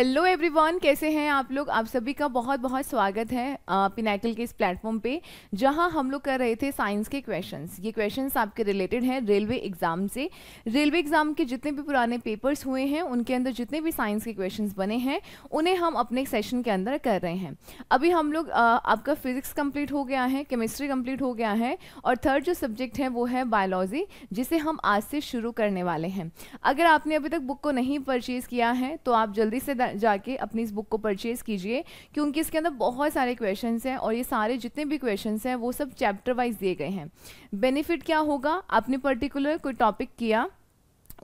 Hello everyone कैसे हैं आप लोग आप सभी का बहुत बहुत स्वागत है पिनाकल के इस प्लेटफॉर्म पे जहां हम लोग कर रहे थे साइंस के क्वेश्चंस ये क्वेश्चंस आपके रिलेटेड हैं रेलवे एग्ज़ाम से रेलवे एग्ज़ाम के जितने भी पुराने पेपर्स हुए हैं उनके अंदर जितने भी साइंस के क्वेश्चन बने हैं उन्हें हम अपने सेशन के अंदर कर रहे हैं अभी हम लोग आपका फिजिक्स कम्प्लीट हो गया है केमिस्ट्री कम्प्लीट हो गया है और थर्ड जो सब्जेक्ट है वो है बायोलॉजी जिसे हम आज से शुरू करने वाले हैं अगर आपने अभी तक बुक को नहीं परचेज़ किया है तो आप जल्दी से जाके अपनी इस बुक को परचेज़ कीजिए क्योंकि इसके अंदर बहुत सारे क्वेश्चन हैं और ये सारे जितने भी क्वेश्चन हैं वो सब चैप्टर वाइज दिए गए हैं बेनिफिट क्या होगा आपने पर्टिकुलर कोई टॉपिक किया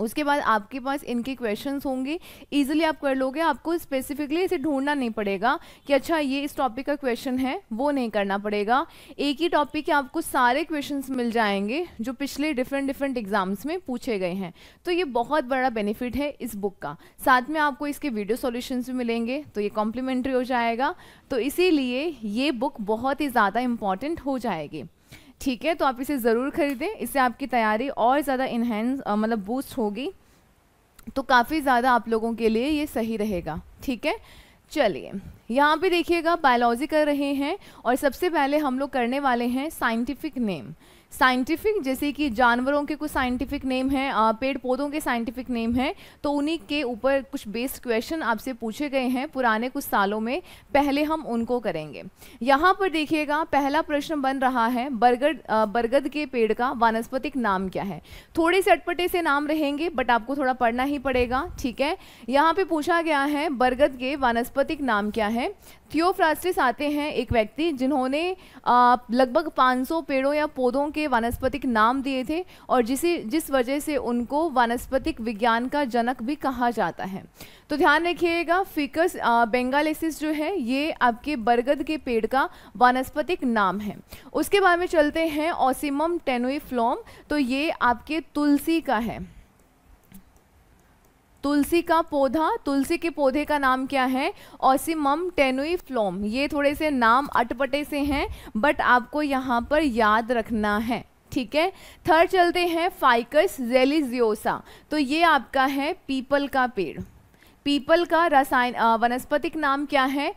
उसके बाद आपके पास इनके क्वेश्चंस होंगे इजीली आप कर लोगे आपको स्पेसिफिकली इसे ढूंढना नहीं पड़ेगा कि अच्छा ये इस टॉपिक का क्वेश्चन है वो नहीं करना पड़ेगा एक ही टॉपिक के आपको सारे क्वेश्चंस मिल जाएंगे जो पिछले डिफरेंट डिफरेंट एग्जाम्स में पूछे गए हैं तो ये बहुत बड़ा बेनिफिट है इस बुक का साथ में आपको इसके वीडियो सोल्यूशन भी मिलेंगे तो ये कॉम्प्लीमेंट्री हो जाएगा तो इसीलिए ये बुक बहुत ही ज़्यादा इम्पॉर्टेंट हो जाएगी ठीक है तो आप इसे ज़रूर ख़रीदें इससे आपकी तैयारी और ज़्यादा इन्हेंस मतलब बूस्ट होगी तो काफ़ी ज़्यादा आप लोगों के लिए ये सही रहेगा ठीक है चलिए यहाँ पे देखिएगा बायोलॉजी कर रहे हैं और सबसे पहले हम लोग करने वाले हैं साइंटिफिक नेम साइंटिफिक जैसे कि जानवरों के कुछ साइंटिफिक नेम हैं पेड़ पौधों के साइंटिफिक नेम हैं तो उन्हीं के ऊपर कुछ बेस्ड क्वेश्चन आपसे पूछे गए हैं पुराने कुछ सालों में पहले हम उनको करेंगे यहाँ पर देखिएगा पहला प्रश्न बन रहा है बरगद बरगद के पेड़ का वानस्पतिक नाम क्या है थोड़े से अटपटे से नाम रहेंगे बट आपको थोड़ा पढ़ना ही पड़ेगा ठीक है यहाँ पर पूछा गया है बरगद के वानस्पतिक नाम क्या है थियोफ्रास्टिस आते हैं एक व्यक्ति जिन्होंने लगभग पाँच पेड़ों या पौधों के वानस्पतिक नाम दिए थे और जिसे जिस वजह से उनको वानस्पतिक विज्ञान का जनक भी कहा जाता है तो ध्यान रखिएगा फिकस बेंगालिस जो है ये आपके बरगद के पेड़ का वानस्पतिक नाम है उसके बाद में चलते हैं ओसिमम फ्लोम तो ये आपके तुलसी का है तुलसी का पौधा तुलसी के पौधे का नाम क्या है ऑसिमम टेनुई फ्लोम ये थोड़े से नाम अटपटे से हैं बट आपको यहाँ पर याद रखना है ठीक है थर्ड चलते हैं फाइकस जेलिजियोसा तो ये आपका है पीपल का पेड़ पीपल का रसायन वनस्पतिक नाम क्या है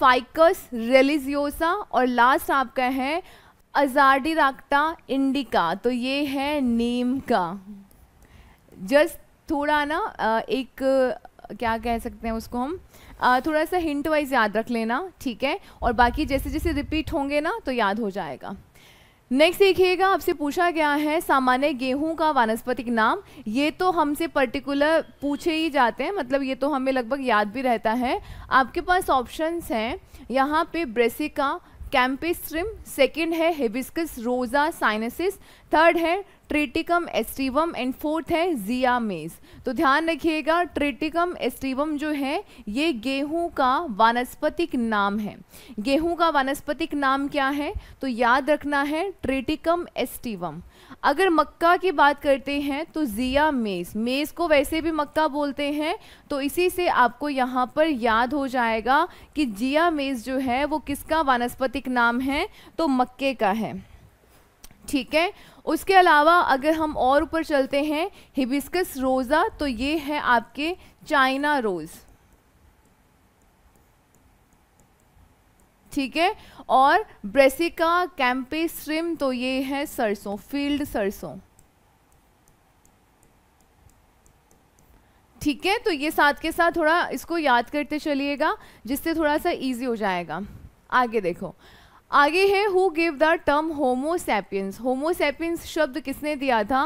फाइकस रेलिजियोसा और लास्ट आपका है अजार्डिराक्टा इंडिका तो ये है नीम का जस्ट थोड़ा ना एक क्या कह सकते हैं उसको हम थोड़ा सा हिंट वाइज याद रख लेना ठीक है और बाकी जैसे जैसे रिपीट होंगे ना तो याद हो जाएगा नेक्स्ट देखिएगा आपसे पूछा गया है सामान्य गेहूं का वानस्पतिक नाम ये तो हमसे पर्टिकुलर पूछे ही जाते हैं मतलब ये तो हमें लगभग याद भी रहता है आपके पास ऑप्शंस हैं यहाँ पे ब्रेसिका कैम्पिस्ट्रिम सेकंड है हेबिस्कस रोज़ा साइनसिस थर्ड है ट्रेटिकम एस्टिवम एंड फोर्थ है जिया मेज तो ध्यान रखिएगा ट्रेटिकम एस्टिवम जो है ये गेहूं का वानस्पतिक नाम है गेहूं का वानस्पतिक नाम क्या है तो याद रखना है ट्रेटिकम एस्टिवम अगर मक्का की बात करते हैं तो जिया मेज मेज को वैसे भी मक्का बोलते हैं तो इसी से आपको यहाँ पर याद हो जाएगा कि जिया मेज जो है वो किसका वानस्पतिक नाम है तो मक्के का है ठीक है उसके अलावा अगर हम और ऊपर चलते हैं हिबिस्कस रोज़ा तो ये है आपके चाइना रोज़ ठीक है और ब्रेसिका स्ट्रिम तो ये है सरसों फील्ड सरसों ठीक है तो ये साथ के साथ थोड़ा इसको याद करते चलिएगा जिससे थोड़ा सा इजी हो जाएगा आगे देखो आगे है who give the term homo sapiens homo sapiens शब्द किसने दिया था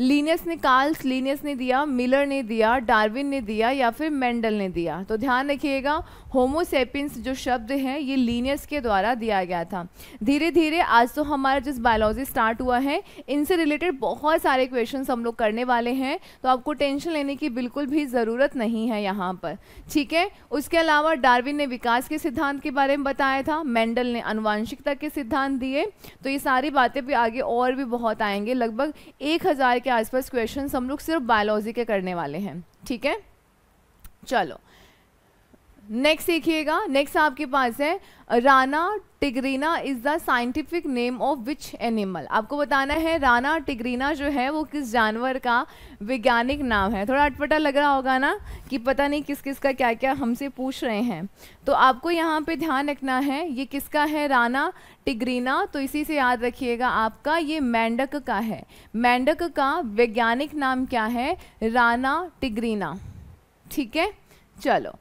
लीनियस ने कार्ल्स लीनियस ने दिया मिलर ने दिया डार्विन ने दिया या फिर मेंडल ने दिया तो ध्यान रखिएगा होमोसेपिन्स जो शब्द हैं ये लीनियस के द्वारा दिया गया था धीरे धीरे आज तो हमारा जिस बायोलॉजी स्टार्ट हुआ है इनसे रिलेटेड बहुत सारे क्वेश्चन हम लोग करने वाले हैं तो आपको टेंशन लेने की बिल्कुल भी ज़रूरत नहीं है यहाँ पर ठीक है उसके अलावा डार्विन ने विकास के सिद्धांत के बारे में बताया था मैंडल ने अनुवांशिकता के सिद्धांत दिए तो ये सारी बातें भी आगे और भी बहुत आएंगे लगभग एक हज़ार के आसपास क्वेश्चन हम लोग सिर्फ बायोलॉजी के करने वाले हैं ठीक है चलो नेक्स्ट देखिएगा नेक्स्ट आपके पास है rana tigrina is the scientific name of which animal आपको बताना है राना टिगरीना जो है वो किस जानवर का वैज्ञानिक नाम है थोड़ा अटपटा लग रहा होगा ना कि पता नहीं किस किस का क्या क्या हमसे पूछ रहे हैं तो आपको यहाँ पे ध्यान रखना है ये किसका है राना टिगरीना तो इसी से याद रखिएगा आपका ये मेंढक का है मेंढक का वैज्ञानिक नाम क्या है राना टिगरीना ठीक है चलो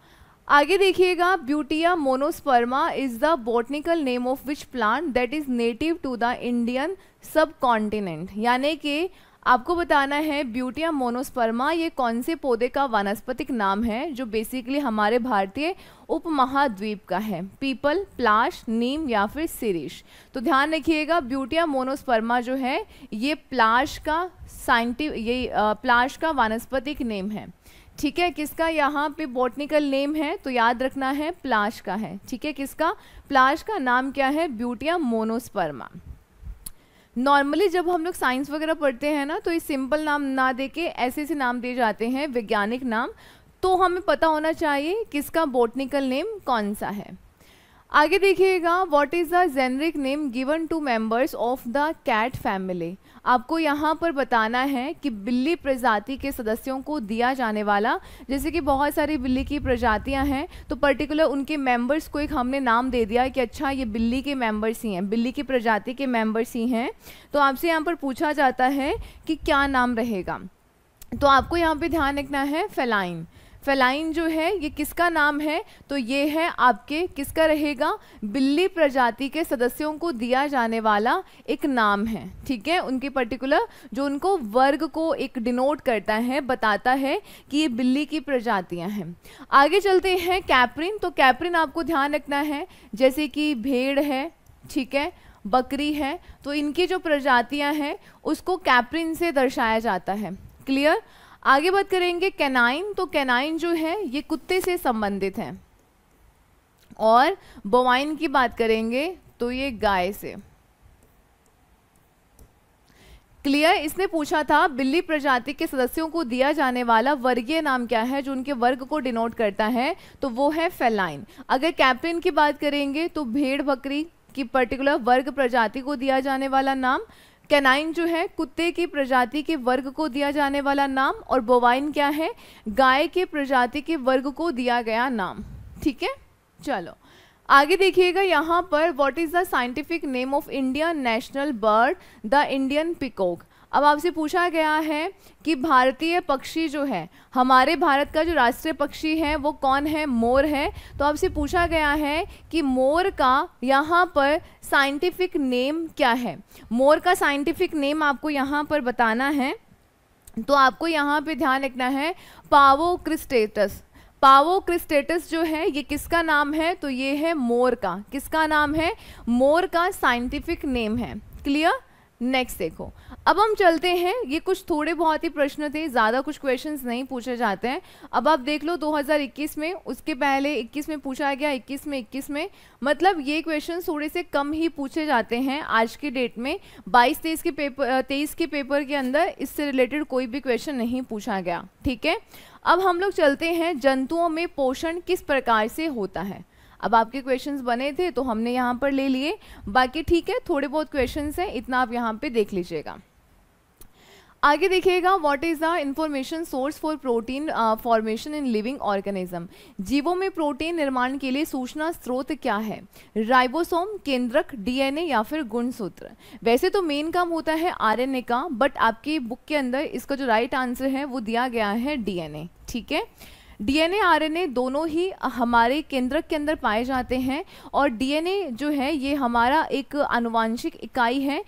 आगे देखिएगा butea monosperma is the botanical name of which plant that is native to the Indian subcontinent यानी कि आपको बताना है ब्यूटिया मोनोस्पर्मा ये कौन से पौधे का वानस्पतिक नाम है जो बेसिकली हमारे भारतीय उपमहाद्वीप का है पीपल प्लाश नीम या फिर सिरिश तो ध्यान रखिएगा ब्यूटिया मोनोस्पर्मा जो है ये प्लाश का साइंटिफ ये प्लाश का वानस्पतिक नेम है ठीक है किसका यहाँ पे बॉटनिकल नेम है तो याद रखना है प्लाश का है ठीक है किसका प्लाश का नाम क्या है ब्यूटिया मोनोस्पर्मा नॉर्मली जब हम लोग साइंस वगैरह पढ़ते हैं ना तो ये सिंपल नाम ना दे के ऐसे ऐसे नाम दिए जाते हैं वैज्ञानिक नाम तो हमें पता होना चाहिए किसका बॉटनिकल नेम कौन सा है आगे देखिएगा what is the generic name given to members of the cat family आपको यहाँ पर बताना है कि बिल्ली प्रजाति के सदस्यों को दिया जाने वाला जैसे कि बहुत सारी बिल्ली की प्रजातियाँ हैं तो पर्टिकुलर उनके मेम्बर्स को एक हमने नाम दे दिया कि अच्छा ये बिल्ली के मेम्बर्स ही हैं बिल्ली की प्रजाति के मेम्बर्स ही हैं तो आपसे यहाँ पर पूछा जाता है कि क्या नाम रहेगा तो आपको यहाँ पे ध्यान रखना है फेलाइन फेलाइन जो है ये किसका नाम है तो ये है आपके किसका रहेगा बिल्ली प्रजाति के सदस्यों को दिया जाने वाला एक नाम है ठीक है उनके पर्टिकुलर जो उनको वर्ग को एक डिनोट करता है बताता है कि ये बिल्ली की प्रजातियां हैं आगे चलते हैं कैपरिन तो कैपरिन आपको ध्यान रखना है जैसे कि भेड़ है ठीक है बकरी है तो इनकी जो प्रजातियाँ हैं उसको कैपरिन से दर्शाया जाता है क्लियर आगे बात करेंगे कैनाइन तो कैनाइन जो है ये कुत्ते से संबंधित है और बोवाइन की बात करेंगे तो ये गाय से क्लियर इसने पूछा था बिल्ली प्रजाति के सदस्यों को दिया जाने वाला वर्गीय नाम क्या है जो उनके वर्ग को डिनोट करता है तो वो है फेलाइन अगर कैप्टन की बात करेंगे तो भेड़ बकरी की पर्टिकुलर वर्ग प्रजाति को दिया जाने वाला नाम कैनाइन जो है कुत्ते की प्रजाति के वर्ग को दिया जाने वाला नाम और बोवाइन क्या है गाय के प्रजाति के वर्ग को दिया गया नाम ठीक है चलो आगे देखिएगा यहाँ पर what is the scientific name of Indian national bird the Indian peacock अब आपसे पूछा गया है कि भारतीय पक्षी जो है हमारे भारत का जो राष्ट्रीय पक्षी है वो कौन है मोर है तो आपसे पूछा गया है कि मोर का यहाँ पर साइंटिफिक नेम क्या है मोर का साइंटिफिक नेम आपको यहाँ पर बताना है तो आपको यहाँ पे ध्यान रखना है पावो क्रिस्टेटस पावो क्रिस्टेटस जो है ये किसका नाम है तो ये है मोर का किसका नाम है मोर का साइंटिफिक नेम है क्लियर नेक्स्ट देखो अब हम चलते हैं ये कुछ थोड़े बहुत ही प्रश्न थे ज़्यादा कुछ क्वेश्चंस नहीं पूछे जाते हैं अब आप देख लो 2021 में उसके पहले 21 में पूछा गया 21 में 21 में मतलब ये क्वेश्चन थोड़े से कम ही पूछे जाते हैं आज के डेट में 22 तेईस के पेपर तेईस के पेपर के अंदर इससे रिलेटेड कोई भी क्वेश्चन नहीं पूछा गया ठीक है अब हम लोग चलते हैं जंतुओं में पोषण किस प्रकार से होता है अब आपके क्वेश्चंस बने थे तो हमने यहाँ पर ले लिए बाकी ठीक है थोड़े बहुत क्वेश्चंस हैं इतना आप यहाँ पे देख लीजिएगा आगे देखिएगा what is the information source for protein formation in living organism जीवों में प्रोटीन निर्माण के लिए सूचना स्रोत क्या है राइबोसोम केंद्रक डीएनए या फिर गुणसूत्र वैसे तो मेन काम होता है आरएनए का बट आपकी बुक के अंदर इसका जो राइट right आंसर है वो दिया गया है डीएनए ठीक है डीएनए आरएनए दोनों ही हमारे केंद्रक के अंदर पाए जाते हैं और डीएनए जो है ये हमारा एक अनुवांशिक इकाई है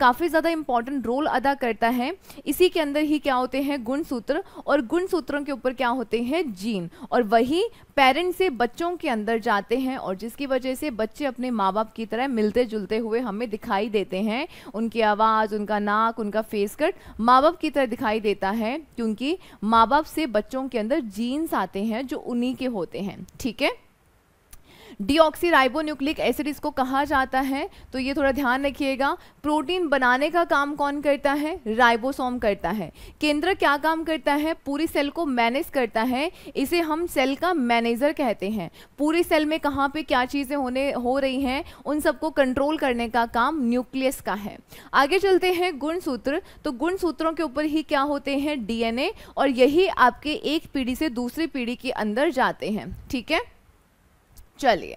काफ़ी ज़्यादा इम्पॉर्टेंट रोल अदा करता है इसी के अंदर ही क्या होते हैं गुणसूत्र और गुणसूत्रों के ऊपर क्या होते हैं जीन और वही पेरेंट्स से बच्चों के अंदर जाते हैं और जिसकी वजह से बच्चे अपने माँ बाप की तरह मिलते जुलते हुए हमें दिखाई देते हैं उनकी आवाज़ उनका नाक उनका फेस कट माँ बाप की तरह दिखाई देता है क्योंकि माँ बाप से बच्चों के अंदर जीन्स आते हैं जो उन्हीं के होते हैं ठीक है डीऑक्सीराइबोन्यूक्लिक एसिड इसको कहा जाता है तो ये थोड़ा ध्यान रखिएगा प्रोटीन बनाने का काम कौन करता है राइबोसोम करता है केंद्र क्या काम करता है पूरी सेल को मैनेज करता है इसे हम सेल का मैनेजर कहते हैं पूरी सेल में कहाँ पे क्या चीज़ें होने हो रही हैं उन सबको कंट्रोल करने का काम न्यूक्लियस का है आगे चलते हैं गुणसूत्र तो गुणसूत्रों के ऊपर ही क्या होते हैं डी और यही आपके एक पीढ़ी से दूसरी पीढ़ी के अंदर जाते हैं ठीक है चलिए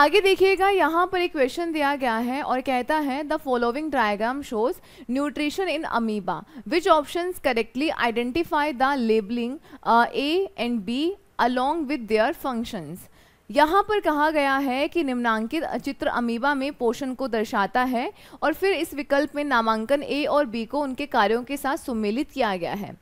आगे देखिएगा यहाँ पर एक क्वेश्चन दिया गया है और कहता है the following diagram shows nutrition in amoeba which option correctly identify the labelling A and B along with their functions यहाँ पर कहा गया है कि निम्नांकित चित्र अमीबा में पोषण को दर्शाता है और फिर इस विकल्प में नामांकन ए और बी को उनके कार्यों के साथ सुमेलित किया गया है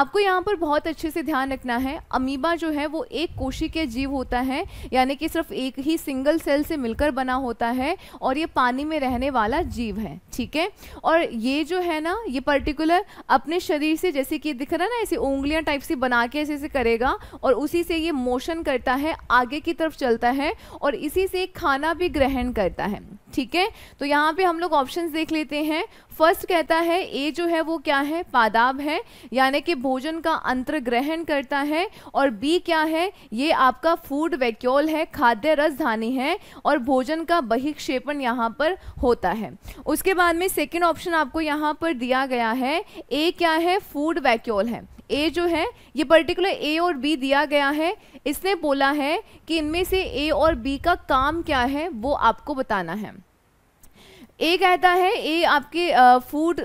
आपको यहाँ पर बहुत अच्छे से ध्यान रखना है अमीबा जो है वो एक कोशी के जीव होता है यानी कि सिर्फ एक ही सिंगल सेल से मिलकर बना होता है और ये पानी में रहने वाला जीव है ठीक है और ये जो है ना ये पर्टिकुलर अपने शरीर से जैसे कि दिख रहा है ना ऐसी उंगलियां टाइप से बना के ऐसे ऐसे करेगा और उसी से ये मोशन करता है आगे की तरफ चलता है और इसी से खाना भी ग्रहण करता है ठीक है तो यहाँ पे हम लोग ऑप्शन देख लेते हैं फर्स्ट कहता है ए जो है वो क्या है पादाब है यानी कि भोजन का अंतर ग्रहण करता है और बी क्या है ये आपका फूड वैक्यूल है खाद्य रसधानी है और भोजन का बहिक्षेपण यहाँ पर होता है उसके बाद में सेकेंड ऑप्शन आपको यहाँ पर दिया गया है ए क्या है फूड वैक्यूल है ए जो है ये पर्टिकुलर ए और बी दिया गया है इसने बोला है कि इनमें से ए और बी का काम क्या है वो आपको बताना है ए कहता है ए आपके फूड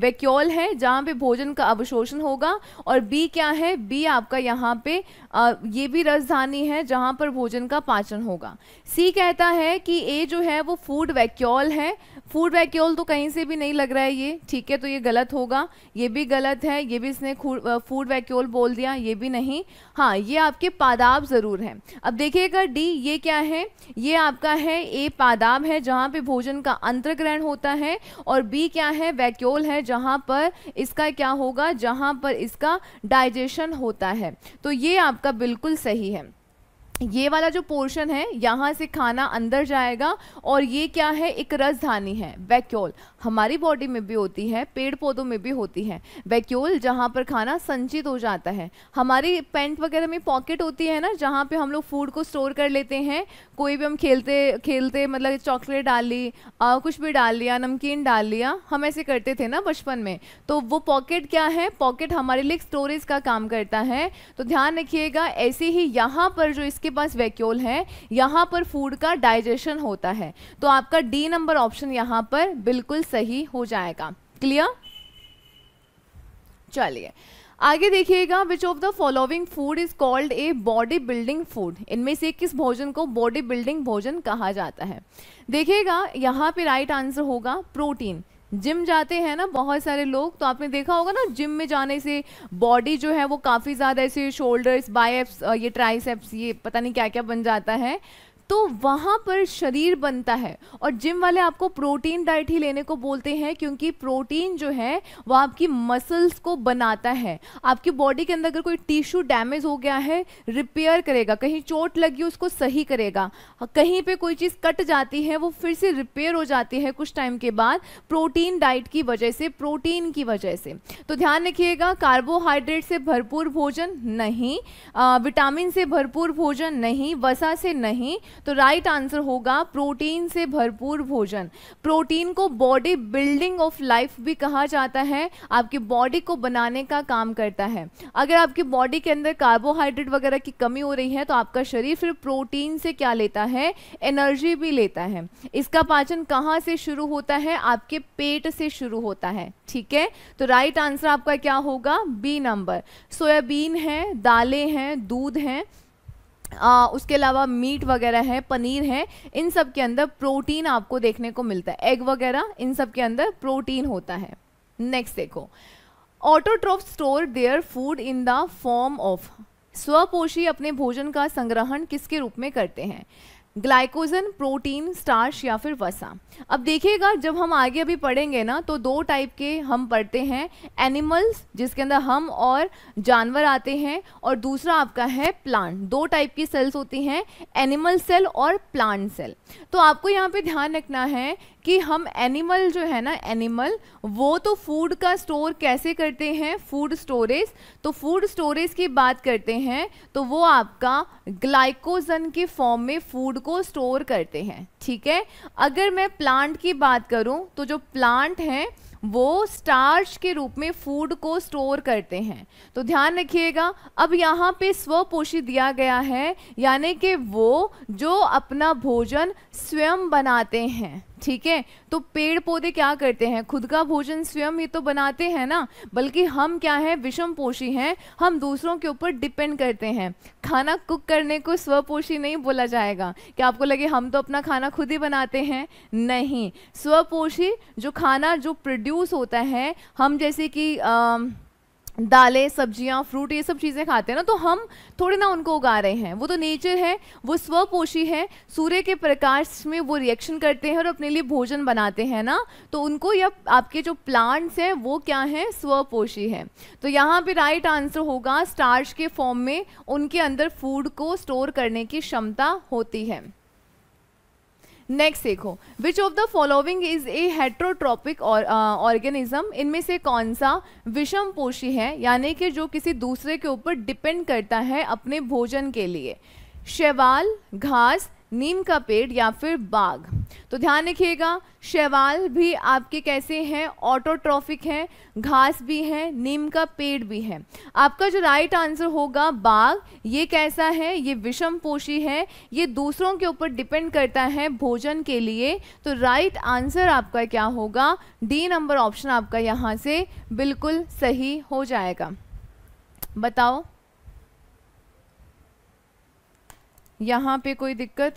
वैक्यूल है जहाँ पे भोजन का अवशोषण होगा और बी क्या है बी आपका यहाँ पे आ, ये भी राजधानी है जहाँ पर भोजन का पाचन होगा सी कहता है कि ए जो है वो फूड वैक्यूल है फूड वैक्यूल तो कहीं से भी नहीं लग रहा है ये ठीक है तो ये गलत होगा ये भी गलत है ये भी इसने फूड वैक्यूल बोल दिया ये भी नहीं हाँ ये आपके पादाब ज़रूर है अब देखिएगा डी ये क्या है ये आपका है ए पादाब है जहाँ पे भोजन का अंतर ग्रहण होता है और बी क्या है वैक्यूल है जहां पर इसका क्या होगा जहां पर इसका डाइजेशन होता है तो ये आपका बिल्कुल सही है ये वाला जो पोर्शन है यहाँ से खाना अंदर जाएगा और ये क्या है एक रसधानी है वैक्यूल हमारी बॉडी में भी होती है पेड़ पौधों में भी होती है वैक्यूल जहाँ पर खाना संचित हो जाता है हमारी पेंट वगैरह में पॉकेट होती है ना जहाँ पे हम लोग फूड को स्टोर कर लेते हैं कोई भी हम खेलते खेलते मतलब चॉकलेट डाल ली आ, कुछ भी डाल लिया नमकीन डाल लिया हम ऐसे करते थे ना बचपन में तो वो पॉकेट क्या है पॉकेट हमारे लिए स्टोरेज का काम करता है तो ध्यान रखिएगा ऐसे ही यहाँ पर जो इसके पास वैक्यूल है यहाँ पर फूड का डाइजेशन होता है तो आपका डी नंबर ऑप्शन यहाँ पर बिल्कुल सही हो जाएगा क्लियर चलिए आगे देखिएगा which of the following food is called a body building food इनमें से किस भोजन को बॉडी बिल्डिंग भोजन कहा जाता है देखिएगा यहाँ पे राइट आंसर होगा प्रोटीन जिम जाते हैं ना बहुत सारे लोग तो आपने देखा होगा ना जिम में जाने से बॉडी जो है वो काफ़ी ज़्यादा ऐसे शोल्डर्स बाइप्स ये ट्राइसेप्स ये पता नहीं क्या क्या बन जाता है तो वहाँ पर शरीर बनता है और जिम वाले आपको प्रोटीन डाइट ही लेने को बोलते हैं क्योंकि प्रोटीन जो है वो आपकी मसल्स को बनाता है आपकी बॉडी के अंदर अगर कोई टिश्यू डैमेज हो गया है रिपेयर करेगा कहीं चोट लगी उसको सही करेगा कहीं पे कोई चीज़ कट जाती है वो फिर से रिपेयर हो जाती है कुछ टाइम के बाद प्रोटीन डाइट की वजह से प्रोटीन की वजह से तो ध्यान रखिएगा कार्बोहाइड्रेट से भरपूर भोजन नहीं विटामिन से भरपूर भोजन नहीं वसा से नहीं तो राइट आंसर होगा प्रोटीन से भरपूर भोजन प्रोटीन को बॉडी बिल्डिंग ऑफ लाइफ भी कहा जाता है आपकी बॉडी को बनाने का काम करता है अगर आपकी बॉडी के अंदर कार्बोहाइड्रेट वगैरह की कमी हो रही है तो आपका शरीर फिर प्रोटीन से क्या लेता है एनर्जी भी लेता है इसका पाचन कहाँ से शुरू होता है आपके पेट से शुरू होता है ठीक है तो राइट आंसर आपका क्या होगा बी नंबर सोयाबीन है दालें हैं दूध हैं आ, उसके अलावा मीट वगैरह है पनीर है इन सब के अंदर प्रोटीन आपको देखने को मिलता है एग वगैरह इन सब के अंदर प्रोटीन होता है नेक्स्ट देखो autotroph store their food in the form of स्वपोषी अपने भोजन का संग्रहण किसके रूप में करते हैं ग्लाइकोजन प्रोटीन स्टार्च या फिर वसा अब देखिएगा जब हम आगे अभी पढ़ेंगे ना तो दो टाइप के हम पढ़ते हैं एनिमल्स जिसके अंदर हम और जानवर आते हैं और दूसरा आपका है प्लांट दो टाइप की सेल्स होती हैं एनिमल सेल और प्लांट सेल तो आपको यहाँ पे ध्यान रखना है कि हम एनिमल जो है ना एनिमल वो तो फूड का स्टोर कैसे करते हैं फूड स्टोरेज तो फूड स्टोरेज की बात करते हैं तो वो आपका ग्लाइकोजन के फॉर्म में फूड को स्टोर करते हैं ठीक है अगर मैं प्लांट की बात करूं तो जो प्लांट हैं वो स्टार्च के रूप में फूड को स्टोर करते हैं तो ध्यान रखिएगा अब यहाँ पे स्वपोषी दिया गया है यानी कि वो जो अपना भोजन स्वयं बनाते हैं ठीक है तो पेड़ पौधे क्या करते हैं खुद का भोजन स्वयं ही तो बनाते हैं ना बल्कि हम क्या है विषम पोषी हैं हम दूसरों के ऊपर डिपेंड करते हैं खाना कुक करने को स्वपोषी नहीं बोला जाएगा क्या आपको लगे हम तो अपना खाना खुद ही बनाते हैं नहीं स्वपोषी जो खाना जो प्रोड्यूस होता है हम जैसे कि आ, दालें सब्जियां फ्रूट ये सब चीज़ें खाते हैं ना तो हम थोड़े ना उनको उगा रहे हैं वो तो नेचर है वो स्वपोषी है सूर्य के प्रकाश में वो रिएक्शन करते हैं और अपने लिए भोजन बनाते हैं ना तो उनको या आपके जो प्लांट्स हैं वो क्या हैं स्वपोषी है तो यहाँ पे राइट आंसर होगा स्टार्च के फॉर्म में उनके अंदर फूड को स्टोर करने की क्षमता होती है नेक्स्ट देखो which of the following is a heterotrophic organism इनमें से कौन सा विषम पोषी है यानी कि जो किसी दूसरे के ऊपर डिपेंड करता है अपने भोजन के लिए शैवाल घास नीम का पेड़ या फिर बाग तो ध्यान रखिएगा शैवाल भी आपके कैसे हैं ऑटोट्रॉफिक हैं घास भी है नीम का पेड़ भी है आपका जो राइट आंसर होगा बाघ ये कैसा है ये विषम पोषी है ये दूसरों के ऊपर डिपेंड करता है भोजन के लिए तो राइट आंसर आपका क्या होगा डी नंबर ऑप्शन आपका यहाँ से बिल्कुल सही हो जाएगा बताओ यहाँ पे कोई दिक्कत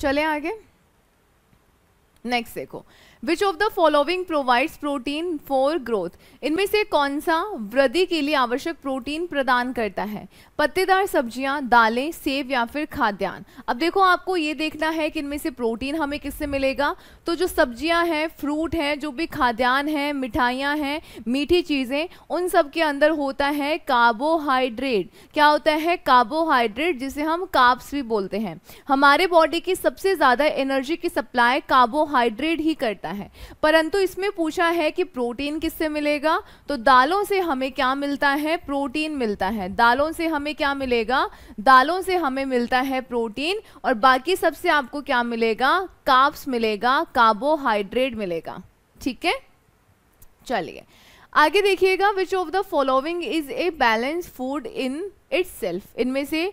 चले आगे नेक्स्ट देखो which of the following provides protein for growth इनमें से कौन सा वृद्धि के लिए आवश्यक प्रोटीन प्रदान करता है पत्तेदार सब्जियां दालें सेब या फिर खाद्यान्न अब देखो आपको ये देखना है कि इनमें से प्रोटीन हमें किससे मिलेगा तो जो सब्जियां हैं फ्रूट हैं जो भी खाद्यान्न है मिठाइयाँ हैं मीठी चीज़ें उन सब के अंदर होता है कार्बोहाइड्रेट क्या होता है कार्बोहाइड्रेट जिसे हम काप्स भी बोलते हैं हमारे बॉडी की सबसे ज़्यादा एनर्जी की सप्लाई कार्बोहाइड्रेट ही करता है जाता है परंतु इसमें पूछा है कि प्रोटीन किससे मिलेगा तो दालों से हमें क्या मिलता है प्रोटीन मिलता है दालों से हमें क्या मिलेगा दालों से हमें मिलता है प्रोटीन और बाकी सबसे आपको क्या मिलेगा काप्स मिलेगा कार्बोहाइड्रेट मिलेगा ठीक है चलिए आगे देखिएगा which of the following is a balance food in itself इनमें से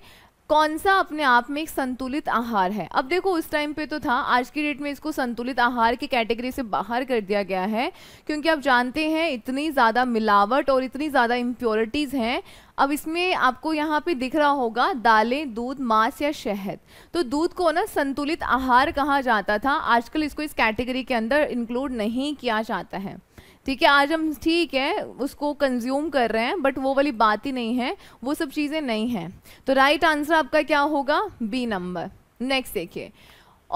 कौन सा अपने आप में एक संतुलित आहार है अब देखो उस टाइम पे तो था आज की डेट में इसको संतुलित आहार की कैटेगरी से बाहर कर दिया गया है क्योंकि आप जानते हैं इतनी ज़्यादा मिलावट और इतनी ज़्यादा इम्प्योरिटीज़ हैं अब इसमें आपको यहाँ पे दिख रहा होगा दालें दूध मांस या शहद तो दूध को ना संतुलित आहार कहा जाता था आजकल इसको इस कैटेगरी के अंदर इंक्लूड नहीं किया जाता है ठीक है आज हम ठीक है उसको कंज्यूम कर रहे हैं बट वो वाली बात ही नहीं है वो सब चीज़ें नहीं हैं तो राइट right आंसर आपका क्या होगा बी नंबर नेक्स्ट देखिए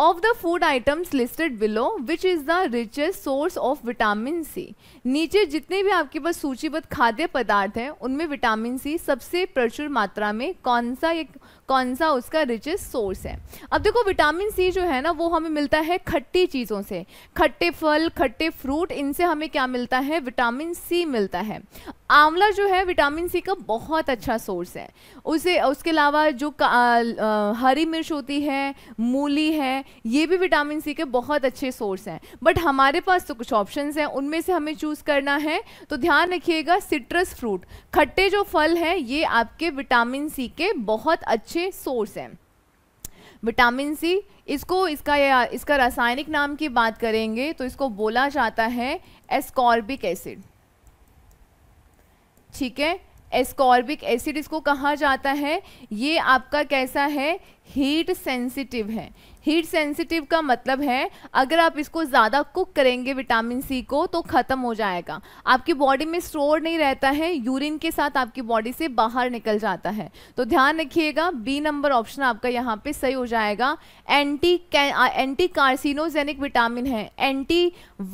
of the food items listed below which is the richest source of vitamin C नीचे जितने भी आपके पास सूचीबद्ध खाद्य पदार्थ हैं उनमें विटामिन सी सबसे प्रचुर मात्रा में कौन सा एक कौन सा उसका रिचेस्ट सोर्स है अब देखो विटामिन सी जो है ना वो हमें मिलता है खट्टी चीज़ों से खट्टे फल खट्टे फ्रूट इनसे हमें क्या मिलता है विटामिन सी मिलता है आंवला जो है विटामिन सी का बहुत अच्छा सोर्स है उसे उसके अलावा जो आ, आ, हरी मिर्च होती है मूली है ये भी विटामिन सी के बहुत अच्छे सोर्स हैं बट हमारे पास तो कुछ ऑप्शंस हैं उनमें से हमें चूज़ करना है तो ध्यान रखिएगा सिट्रस फ्रूट खट्टे जो फल हैं ये आपके विटामिन सी के बहुत अच्छे अच्छे सोर्स हैं विटामिन सी इसको इसका या इसका रासायनिक नाम की बात करेंगे तो इसको बोला जाता है एस्कॉर्बिक एसिड ठीक है एस्कॉर्बिक एसिड इसको कहा जाता है ये आपका कैसा है हीट सेंसिटिव है हीट सेंसिटिव का मतलब है अगर आप इसको ज़्यादा कुक करेंगे विटामिन सी को तो ख़त्म हो जाएगा आपकी बॉडी में स्टोर नहीं रहता है यूरिन के साथ आपकी बॉडी से बाहर निकल जाता है तो ध्यान रखिएगा बी नंबर ऑप्शन आपका यहाँ पे सही हो जाएगा एंटी एंटी कार्सिनोजेनिक विटामिन है एंटी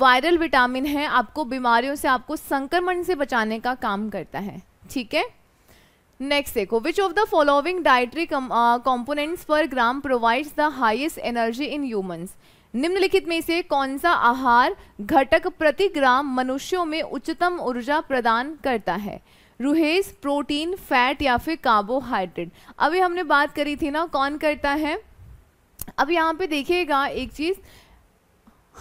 वायरल विटामिन है आपको बीमारियों से आपको संक्रमण से बचाने का काम करता है ठीक है नेक्स्ट देखो which of the following dietary components per gram provides the highest energy in humans निम्नलिखित में से कौन सा आहार घटक प्रति ग्राम मनुष्यों में उच्चतम ऊर्जा प्रदान करता है रूहेज प्रोटीन फैट या फिर कार्बोहाइड्रेट अभी हमने बात करी थी ना कौन करता है अब यहाँ पे देखिएगा एक चीज़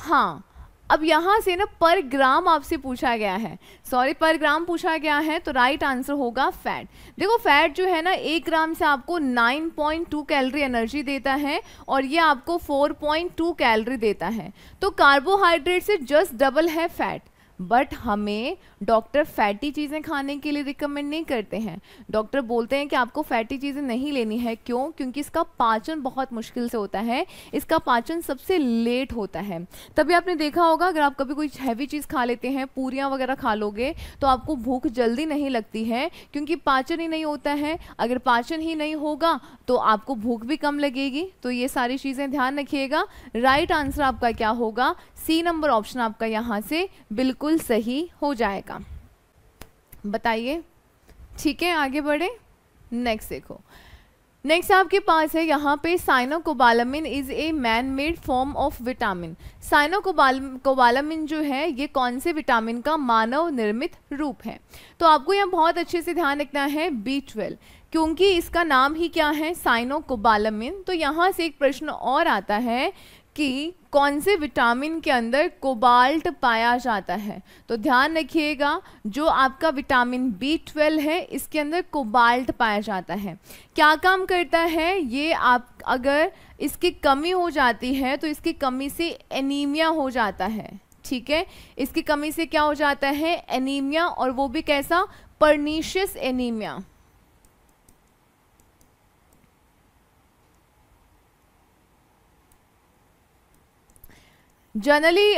हाँ अब यहाँ से ना पर ग्राम आपसे पूछा गया है सॉरी पर ग्राम पूछा गया है तो राइट आंसर होगा फैट देखो फैट जो है ना एक ग्राम से आपको 9.2 कैलोरी एनर्जी देता है और ये आपको 4.2 कैलोरी देता है तो कार्बोहाइड्रेट से जस्ट डबल है फैट बट हमें डॉक्टर फैटी चीज़ें खाने के लिए रिकमेंड नहीं करते हैं डॉक्टर बोलते हैं कि आपको फैटी चीज़ें नहीं लेनी है क्यों क्योंकि इसका पाचन बहुत मुश्किल से होता है इसका पाचन सबसे लेट होता है तभी आपने देखा होगा अगर आप कभी कोई हैवी चीज़ खा लेते हैं पूरियाँ वगैरह खा लोगे तो आपको भूख जल्दी नहीं लगती है क्योंकि पाचन ही नहीं होता है अगर पाचन ही नहीं होगा तो आपको भूख भी कम लगेगी तो ये सारी चीज़ें ध्यान रखिएगा राइट आंसर आपका क्या होगा सी नंबर ऑप्शन आपका यहाँ से बिल्कुल सही हो जाएगा बताइए ठीक है आगे बढ़े नेक्स्ट देखो नेक्स्ट आपके पास है यहाँ पे cobalamin is a man made form of vitamin cyanocobal cobalamin जो है ये कौन से विटामिन का मानव निर्मित रूप है तो आपको यहाँ बहुत अच्छे से ध्यान रखना है बी ट्वेल्व क्योंकि इसका नाम ही क्या है कोबालमिन तो यहाँ से एक प्रश्न और आता है कि कौन से विटामिन के अंदर कोबाल्ट पाया जाता है तो ध्यान रखिएगा जो आपका विटामिन बी ट्वेल्व है इसके अंदर कोबाल्ट पाया जाता है क्या काम करता है ये आप अगर इसकी कमी हो जाती है तो इसकी कमी से एनीमिया हो जाता है ठीक है इसकी कमी से क्या हो जाता है एनीमिया और वो भी कैसा pernicious anaemia generally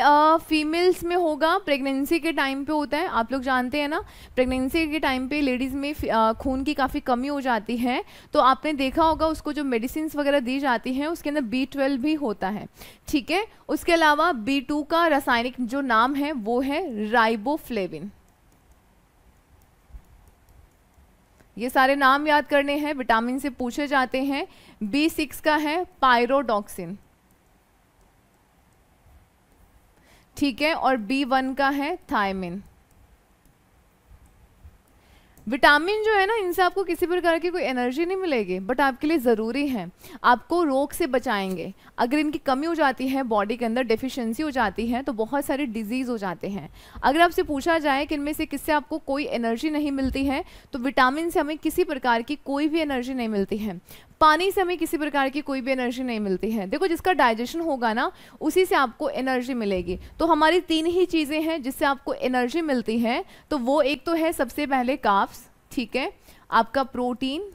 females uh, में होगा प्रेगनेंसी के टाइम पे होता है आप लोग जानते हैं ना प्रेगनेंसी के टाइम पे लेडीज़ में uh, खून की काफ़ी कमी हो जाती है तो आपने देखा होगा उसको जो मेडिसिन वगैरह दी जाती हैं उसके अंदर बी ट्वेल्व भी होता है ठीक है उसके अलावा बी टू का रासायनिक जो नाम है वो है राइबोफ्लेविन ये सारे नाम याद करने हैं विटामिन से पूछे जाते हैं बी सिक्स का है पायरोडॉक्सिन ठीक है और बी वन का है थायमिन विटामिन जो है ना इनसे आपको किसी प्रकार की कोई एनर्जी नहीं मिलेगी बट आपके लिए ज़रूरी है आपको रोग से बचाएंगे अगर इनकी कमी हो जाती है बॉडी के अंदर डिफिशेंसी हो जाती है तो बहुत सारे डिजीज़ हो जाते हैं अगर आपसे पूछा जाए कि इनमें से किससे आपको कोई एनर्जी नहीं मिलती है तो विटामिन से हमें किसी प्रकार की कोई भी एनर्जी नहीं मिलती है पानी से हमें किसी प्रकार की कोई भी एनर्जी नहीं मिलती है देखो जिसका डाइजेशन होगा ना उसी से आपको एनर्जी मिलेगी तो हमारी तीन ही चीज़ें हैं जिससे आपको एनर्जी मिलती है तो वो एक तो है सबसे पहले काफ्स ठीक है आपका प्रोटीन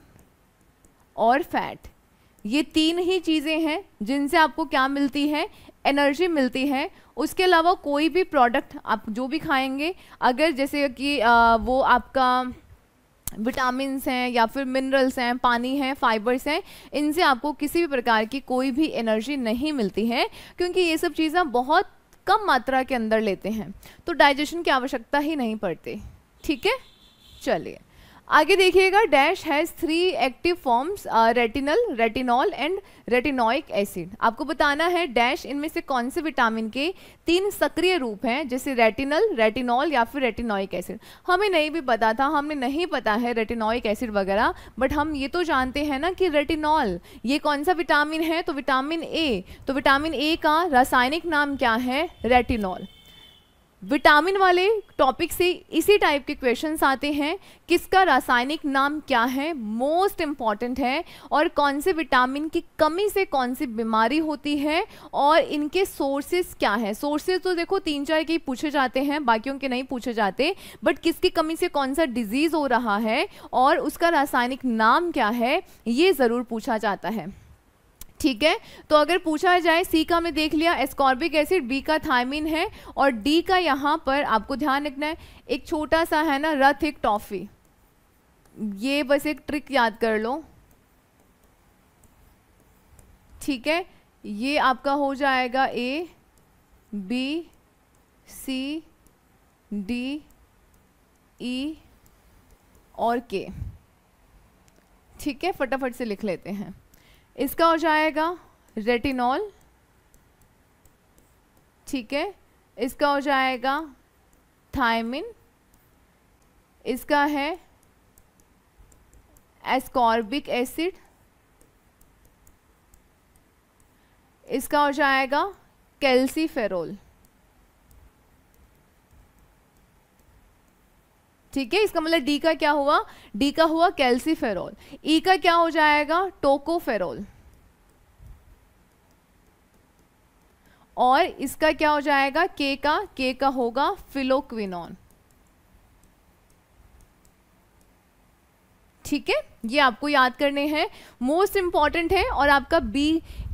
और फैट ये तीन ही चीज़ें हैं जिनसे आपको क्या मिलती है एनर्जी मिलती है उसके अलावा कोई भी प्रोडक्ट आप जो भी खाएंगे अगर जैसे कि वो आपका विटामिन हैं या फिर मिनरल्स हैं पानी हैं फाइबर्स हैं इनसे आपको किसी भी प्रकार की कोई भी एनर्जी नहीं मिलती है क्योंकि ये सब चीज़ें बहुत कम मात्रा के अंदर लेते हैं तो डाइजेशन की आवश्यकता ही नहीं पड़ती ठीक है चलिए आगे देखिएगा dash has three active forms retinal retinol and retinoic acid आपको बताना है डैश इनमें से कौन से विटामिन के तीन सक्रिय रूप हैं जैसे रेटिनल रेटिनॉल या फिर रेटिनोइक एसिड हमें नहीं भी पता था हमें नहीं पता है रेटिनोइक एसिड वगैरह बट हम ये तो जानते हैं ना कि रेटिनॉल ये कौन सा विटामिन है तो विटामिन ए तो विटामिन ए का रासायनिक नाम क्या है रेटिनॉल विटामिन वाले टॉपिक से इसी टाइप के क्वेश्चंस आते हैं किसका रासायनिक नाम क्या है मोस्ट इम्पॉर्टेंट है और कौन से विटामिन की कमी से कौन सी बीमारी होती है और इनके सोर्सेज क्या हैं सोर्सेज तो देखो तीन चार के पूछे जाते हैं बाकियों के नहीं पूछे जाते बट किसकी कमी से कौन सा डिजीज़ हो रहा है और उसका रासायनिक नाम क्या है ये ज़रूर पूछा जाता है ठीक है तो अगर पूछा जाए सी का मैं देख लिया एस्कॉर्बिक एसिड बी का थायमिन है और डी का यहाँ पर आपको ध्यान रखना है एक छोटा सा है ना रथ एक टॉफ़ी ये बस एक ट्रिक याद कर लो ठीक है ये आपका हो जाएगा A B C D E और के ठीक है फटाफट से लिख लेते हैं इसका हो जाएगा रेटिनॉल ठीक है इसका हो जाएगा थायमिन इसका है एस्कॉर्बिक एसिड इसका हो जाएगा कैल्सीफेरोल ठीक है इसका मतलब डी का क्या हुआ डी का हुआ कैल्सीफेरॉल ई e का क्या हो जाएगा टोकोफेरॉल और इसका क्या हो जाएगा के का के का होगा फिलोक्विनॉन ठीक है ये आपको याद करने हैं मोस्ट इंपॉर्टेंट है और आपका बी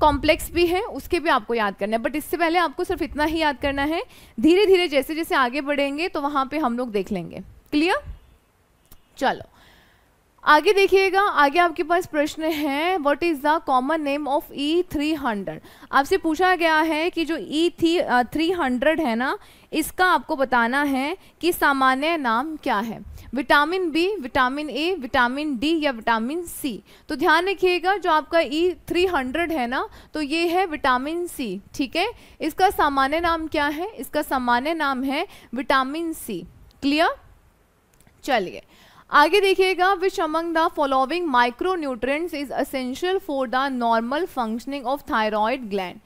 कॉम्प्लेक्स भी है उसके भी आपको याद करना है बट इससे पहले आपको सिर्फ इतना ही याद करना है धीरे धीरे जैसे जैसे आगे बढ़ेंगे तो वहां पे हम लोग देख लेंगे क्लियर चलो आगे देखिएगा आगे आपके पास प्रश्न है what is the common name of E three hundred आपसे पूछा गया है कि जो ई थी थ्री हंड्रेड है ना इसका आपको बताना है कि सामान्य नाम क्या है vitamin B vitamin A vitamin D या विटामिन सी तो ध्यान रखिएगा जो आपका ई थ्री हंड्रेड है ना तो ये है विटामिन सी ठीक है इसका सामान्य नाम क्या है इसका सामान्य नाम है विटामिन सी क्लियर चलिए आगे देखिएगा which among the following micro nutrients is essential for the normal functioning of thyroid gland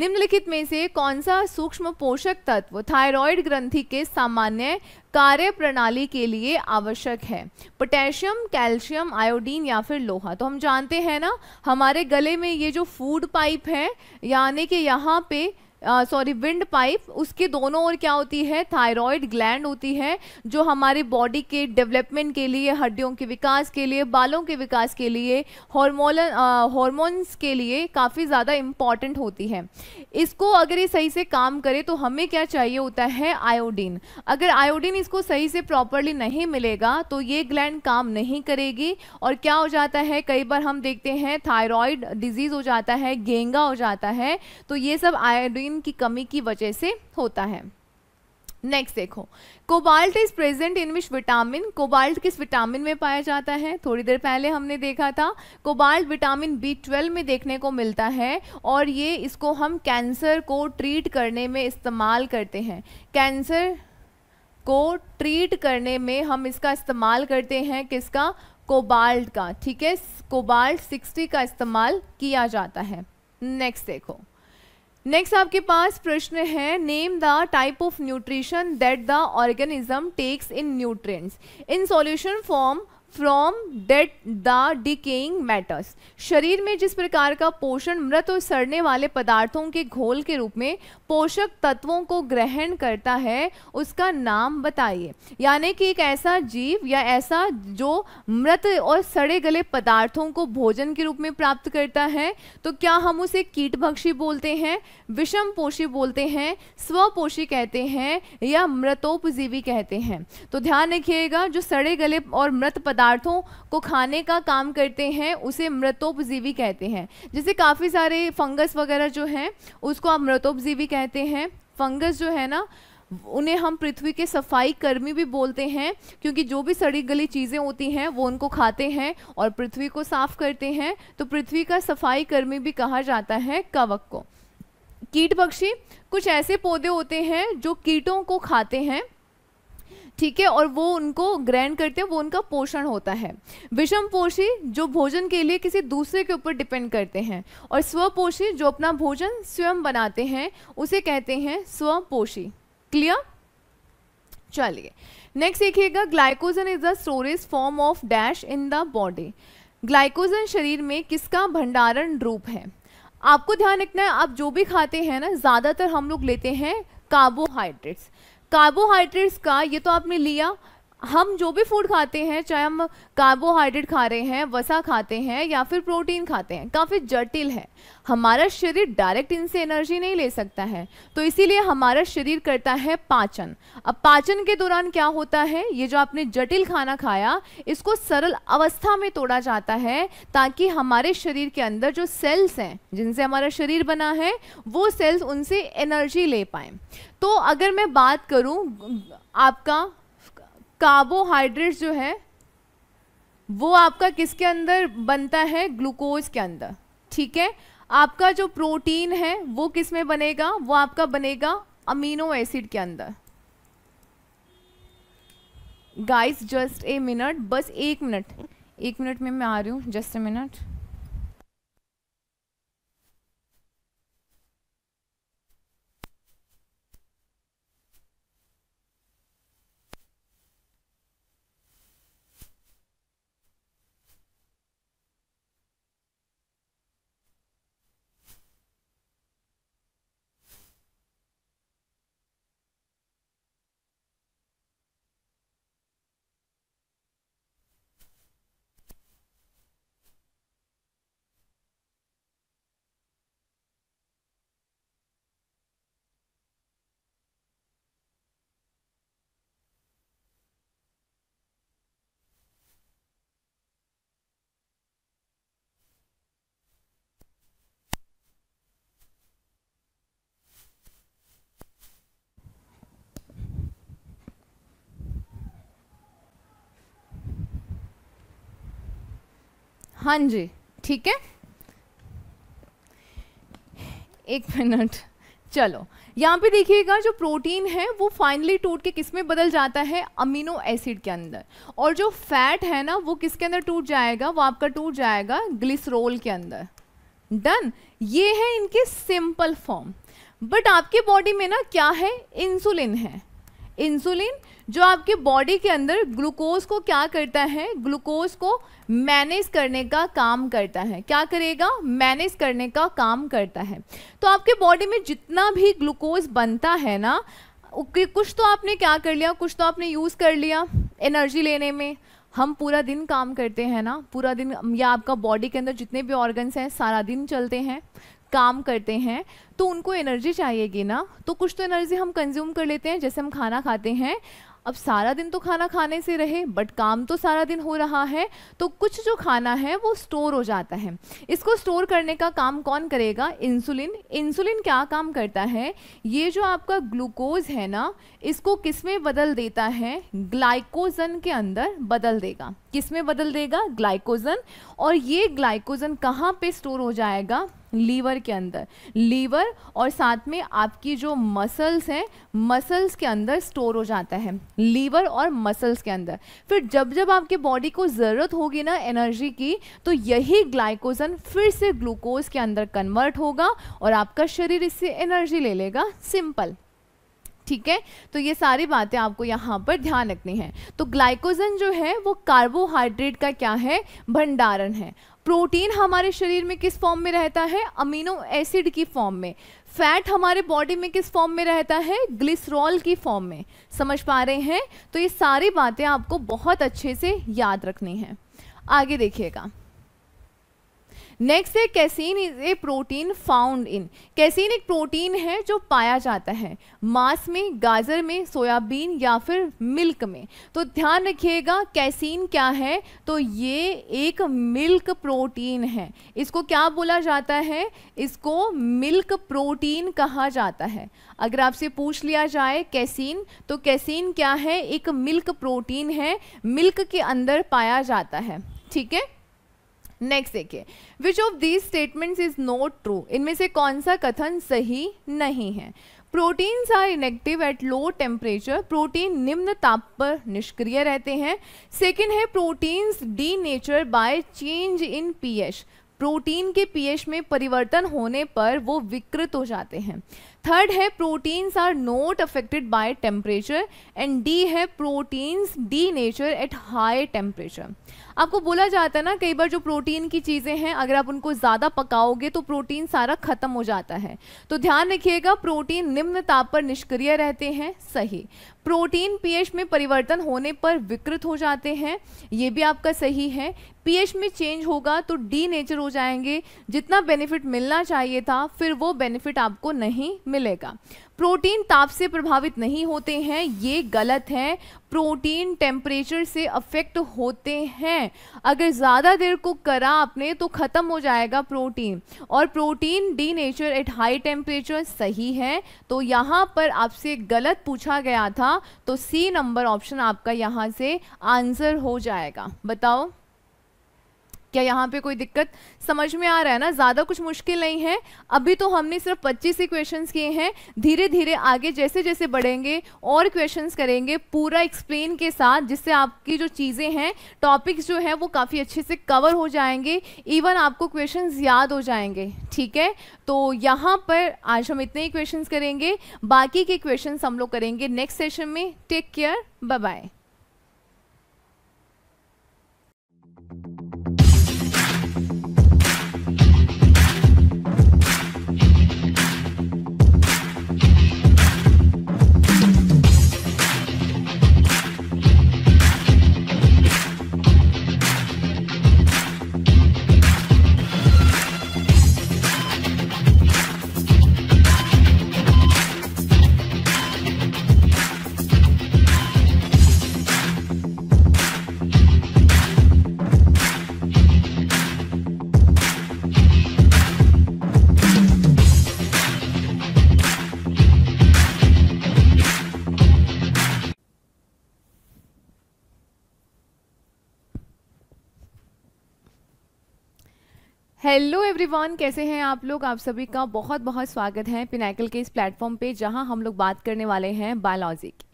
निम्नलिखित में से कौन सा सूक्ष्म पोषक तत्व थायराइड ग्रंथि के सामान्य कार्य प्रणाली के लिए आवश्यक है पोटेशियम कैल्शियम आयोडीन या फिर लोहा तो हम जानते हैं ना हमारे गले में ये जो फूड पाइप है यानी कि यहाँ पे सॉरी विंड पाइप उसके दोनों ओर क्या होती है थायराइड ग्लैंड होती है जो हमारे बॉडी के डेवलपमेंट के लिए हड्डियों के विकास के लिए बालों के विकास के लिए हॉर्मोल हॉर्मोन्स के लिए काफ़ी ज़्यादा इम्पॉर्टेंट होती है इसको अगर ये सही से काम करे तो हमें क्या चाहिए होता है आयोडीन अगर आयोडीन इसको सही से प्रॉपरली नहीं मिलेगा तो ये ग्लैंड काम नहीं करेगी और क्या हो जाता है कई बार हम देखते हैं थायरॉयड डिजीज़ हो जाता है गेंगा हो जाता है तो ये सब आयोडीन आयोडीन की कमी की वजह से होता है नेक्स्ट देखो cobalt is present in which vitamin cobalt किस विटामिन में पाया जाता है थोड़ी देर पहले हमने देखा था कोबाल्ट विटामिन बी ट्वेल्व में देखने को मिलता है और ये इसको हम कैंसर को ट्रीट करने में इस्तेमाल करते हैं कैंसर को ट्रीट करने में हम इसका इस्तेमाल करते हैं किसका कोबाल्ट का ठीक है कोबाल्ट सिक्सटी का इस्तेमाल किया जाता है नेक्स्ट देखो नेक्स्ट आपके पास प्रश्न है name the type of nutrition that the organism takes in nutrients in solution form from that the decaying matters शरीर में जिस प्रकार का पोषण मृत और सड़ने वाले पदार्थों के घोल के रूप में पोषक तत्वों को ग्रहण करता है उसका नाम बताइए यानी कि एक ऐसा जीव या ऐसा जो मृत और सड़े गले पदार्थों को भोजन के रूप में प्राप्त करता है तो क्या हम उसे कीटभक्षी बोलते हैं विषम पोषी बोलते हैं स्वपोषी कहते हैं या मृतोपजीवी कहते हैं तो ध्यान रखिएगा जो सड़े गले और मृत पदार्थ पदार्थों को खाने का काम करते हैं उसे मृतोपजीवी कहते हैं जैसे काफ़ी सारे फंगस वगैरह जो हैं उसको आप मृतोपजीवी कहते हैं फंगस जो है ना उन्हें हम पृथ्वी के सफाई कर्मी भी बोलते हैं क्योंकि जो भी सड़ी गली चीज़ें होती हैं वो उनको खाते हैं और पृथ्वी को साफ करते हैं तो पृथ्वी का सफाई कर्मी भी कहा जाता है कवक को कीट पक्षी कुछ ऐसे पौधे होते हैं जो कीटों को खाते हैं ठीक है और वो उनको ग्रहण करते हैं वो उनका पोषण होता है विषम पोषी जो भोजन के लिए किसी दूसरे के ऊपर डिपेंड करते हैं और स्वपोषी जो अपना भोजन स्वयं बनाते हैं उसे कहते हैं स्वपोषी क्लियर चलिए नेक्स्ट देखिएगा glycogen is the storage form of dash in the body glycogen शरीर में किसका भंडारण रूप है आपको ध्यान रखना है आप जो भी खाते हैं ना ज़्यादातर हम लोग लेते हैं कार्बोहाइड्रेट्स कार्बोहाइड्रेट्स का ये तो आपने लिया हम जो भी फूड खाते हैं चाहे हम कार्बोहाइड्रेट खा रहे हैं वसा खाते हैं या फिर प्रोटीन खाते हैं काफ़ी जटिल है हमारा शरीर डायरेक्ट इनसे एनर्जी नहीं ले सकता है तो इसीलिए हमारा शरीर करता है पाचन अब पाचन के दौरान क्या होता है ये जो आपने जटिल खाना खाया इसको सरल अवस्था में तोड़ा जाता है ताकि हमारे शरीर के अंदर जो सेल्स हैं जिनसे हमारा शरीर बना है वो सेल्स उनसे एनर्जी ले पाए तो अगर मैं बात करूँ आपका कार्बोहाइड्रेट जो है वो आपका किसके अंदर बनता है ग्लूकोज के अंदर ठीक है आपका जो प्रोटीन है वो किस में बनेगा वो आपका बनेगा अमीनो एसिड के अंदर गाइस जस्ट ए मिनट बस एक मिनट एक मिनट में मैं आ रही हूँ जस्ट ए मिनट हाँ जी ठीक है एक मिनट चलो यहाँ पे देखिएगा जो प्रोटीन है वो फाइनली टूट के किस में बदल जाता है अमीनो एसिड के अंदर और जो फैट है ना वो किसके अंदर टूट जाएगा वो आपका टूट जाएगा ग्लिसरोल के अंदर डन ये है इनके सिंपल फॉर्म बट आपके बॉडी में ना क्या है इंसुलिन है इंसुलिन जो आपके बॉडी के अंदर ग्लूकोज को क्या करता है ग्लूकोज को मैनेज करने का काम करता है क्या करेगा मैनेज करने का काम करता है तो आपके बॉडी में जितना भी ग्लूकोज बनता है ना कुछ तो आपने क्या कर लिया कुछ तो आपने यूज़ कर लिया एनर्जी लेने में हम पूरा दिन काम करते हैं ना पूरा दिन या आपका बॉडी के अंदर जितने भी ऑर्गन्स हैं सारा दिन चलते हैं काम करते हैं तो उनको एनर्जी चाहिएगी ना तो कुछ तो एनर्जी हम कंज्यूम कर लेते हैं जैसे हम खाना खाते हैं अब सारा दिन तो खाना खाने से रहे बट काम तो सारा दिन हो रहा है तो कुछ जो खाना है वो स्टोर हो जाता है इसको स्टोर करने का काम कौन करेगा इंसुलिन इंसुलिन क्या काम करता है ये जो आपका ग्लूकोज है ना इसको किस में बदल देता है ग्लाइकोजन के अंदर बदल देगा किस में बदल देगा ग्लाइकोजन और ये ग्लाइकोजन कहाँ पे स्टोर हो जाएगा लीवर के अंदर लीवर और साथ में आपकी जो मसल्स हैं मसल्स के अंदर स्टोर हो जाता है लीवर और मसल्स के अंदर फिर जब जब आपके बॉडी को ज़रूरत होगी ना एनर्जी की तो यही ग्लाइकोजन फिर से ग्लूकोज के अंदर कन्वर्ट होगा और आपका शरीर इससे एनर्जी ले लेगा सिंपल ठीक है तो ये सारी बातें आपको यहाँ पर ध्यान रखनी है तो ग्लाइकोजन जो है वो कार्बोहाइड्रेट का क्या है भंडारण है प्रोटीन हमारे शरीर में किस फॉर्म में रहता है अमीनो एसिड की फॉर्म में फैट हमारे बॉडी में किस फॉर्म में रहता है ग्लिसरॉल की फॉर्म में समझ पा रहे हैं तो ये सारी बातें आपको बहुत अच्छे से याद रखनी है आगे देखिएगा नेक्स्ट है casein is a protein found in casein एक प्रोटीन है जो पाया जाता है मांस में गाजर में सोयाबीन या फिर मिल्क में तो ध्यान रखिएगा कैसीन क्या है तो ये एक मिल्क प्रोटीन है इसको क्या बोला जाता है इसको मिल्क प्रोटीन कहा जाता है अगर आपसे पूछ लिया जाए कैसीन तो कैसीन क्या है एक मिल्क प्रोटीन है मिल्क के अंदर पाया जाता है ठीक है नेक्स्ट देखिए which of these statements is not true इनमें से कौन सा कथन सही नहीं है proteins are inactive at low temperature protein निम्न ताप पर निष्क्रिय रहते हैं सेकेंड है proteins denature by change in pH protein के पीएच में परिवर्तन होने पर वो विकृत हो जाते हैं थर्ड है proteins are not affected by temperature and D है proteins denature at high temperature आपको बोला जाता है ना कई बार जो प्रोटीन की चीज़ें हैं अगर आप उनको ज़्यादा पकाओगे तो प्रोटीन सारा ख़त्म हो जाता है तो ध्यान रखिएगा प्रोटीन निम्न ताप पर निष्क्रिय रहते हैं सही प्रोटीन पीएच में परिवर्तन होने पर विकृत हो जाते हैं ये भी आपका सही है पीएच में चेंज होगा तो डी नेचर हो जाएंगे जितना बेनिफिट मिलना चाहिए था फिर वो बेनिफिट आपको नहीं मिलेगा प्रोटीन ताप से प्रभावित नहीं होते हैं ये गलत है प्रोटीन टेम्परेचर से अफेक्ट होते हैं अगर ज़्यादा देर को करा आपने तो ख़त्म हो जाएगा प्रोटीन और protein denature at high temperature सही है तो यहाँ पर आपसे गलत पूछा गया था तो सी नंबर ऑप्शन आपका यहाँ से आंसर हो जाएगा बताओ क्या यहाँ पे कोई दिक्कत समझ में आ रहा है ना ज़्यादा कुछ मुश्किल नहीं है अभी तो हमने सिर्फ 25 ही क्वेश्चन किए हैं धीरे धीरे आगे जैसे जैसे बढ़ेंगे और क्वेश्चन करेंगे पूरा एक्सप्लेन के साथ जिससे आपकी जो चीज़ें हैं टॉपिक्स जो हैं वो काफ़ी अच्छे से कवर हो जाएंगे इवन आपको क्वेश्चन याद हो जाएंगे ठीक है तो यहाँ पर आज हम इतने ही क्वेश्चन करेंगे बाकी के क्वेश्चन हम लोग करेंगे नेक्स्ट सेशन में take care bye bye hello everyone कैसे हैं आप लोग आप सभी का बहुत बहुत स्वागत है पिनाकल के इस प्लेटफॉर्म पे जहां हम लोग बात करने वाले हैं बायोलॉजी की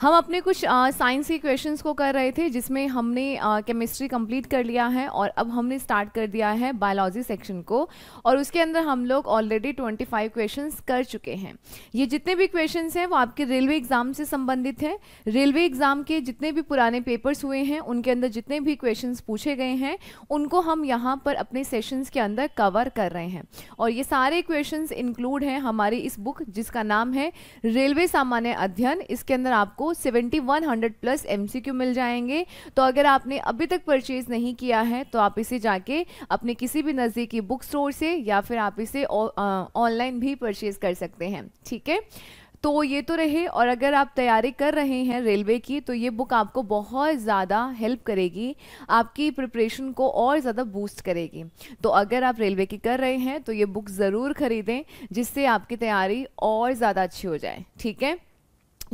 हम अपने कुछ साइंस के क्वेश्चंस को कर रहे थे जिसमें हमने केमिस्ट्री कंप्लीट कर लिया है और अब हमने स्टार्ट कर दिया है बायोलॉजी सेक्शन को और उसके अंदर हम लोग ऑलरेडी 25 क्वेश्चंस कर चुके हैं ये जितने भी क्वेश्चंस हैं वो आपके रेलवे एग्ज़ाम से संबंधित हैं रेलवे एग्ज़ाम के जितने भी पुराने पेपर्स हुए हैं उनके अंदर जितने भी क्वेश्चन पूछे गए हैं उनको हम यहाँ पर अपने सेशन्स के अंदर कवर कर रहे हैं और ये सारे क्वेश्चन इंक्लूड हैं हमारी इस बुक जिसका नाम है रेलवे सामान्य अध्ययन इसके अंदर आपको आपको 7100 प्लस एमसीक्यू मिल जाएंगे तो अगर आपने अभी तक परचेज नहीं किया है तो आप इसे जाके अपने किसी भी नज़दीकी बुक स्टोर से या फिर आप इसे ऑनलाइन भी परचेज कर सकते हैं ठीक है तो ये तो रहे और अगर आप तैयारी कर रहे हैं रेलवे की तो ये बुक आपको बहुत ज़्यादा हेल्प करेगी आपकी प्रिपरेशन को और ज़्यादा बूस्ट करेगी तो अगर आप रेलवे की कर रहे हैं तो ये बुक ज़रूर ख़रीदें जिससे आपकी तैयारी और ज़्यादा अच्छी हो जाए ठीक है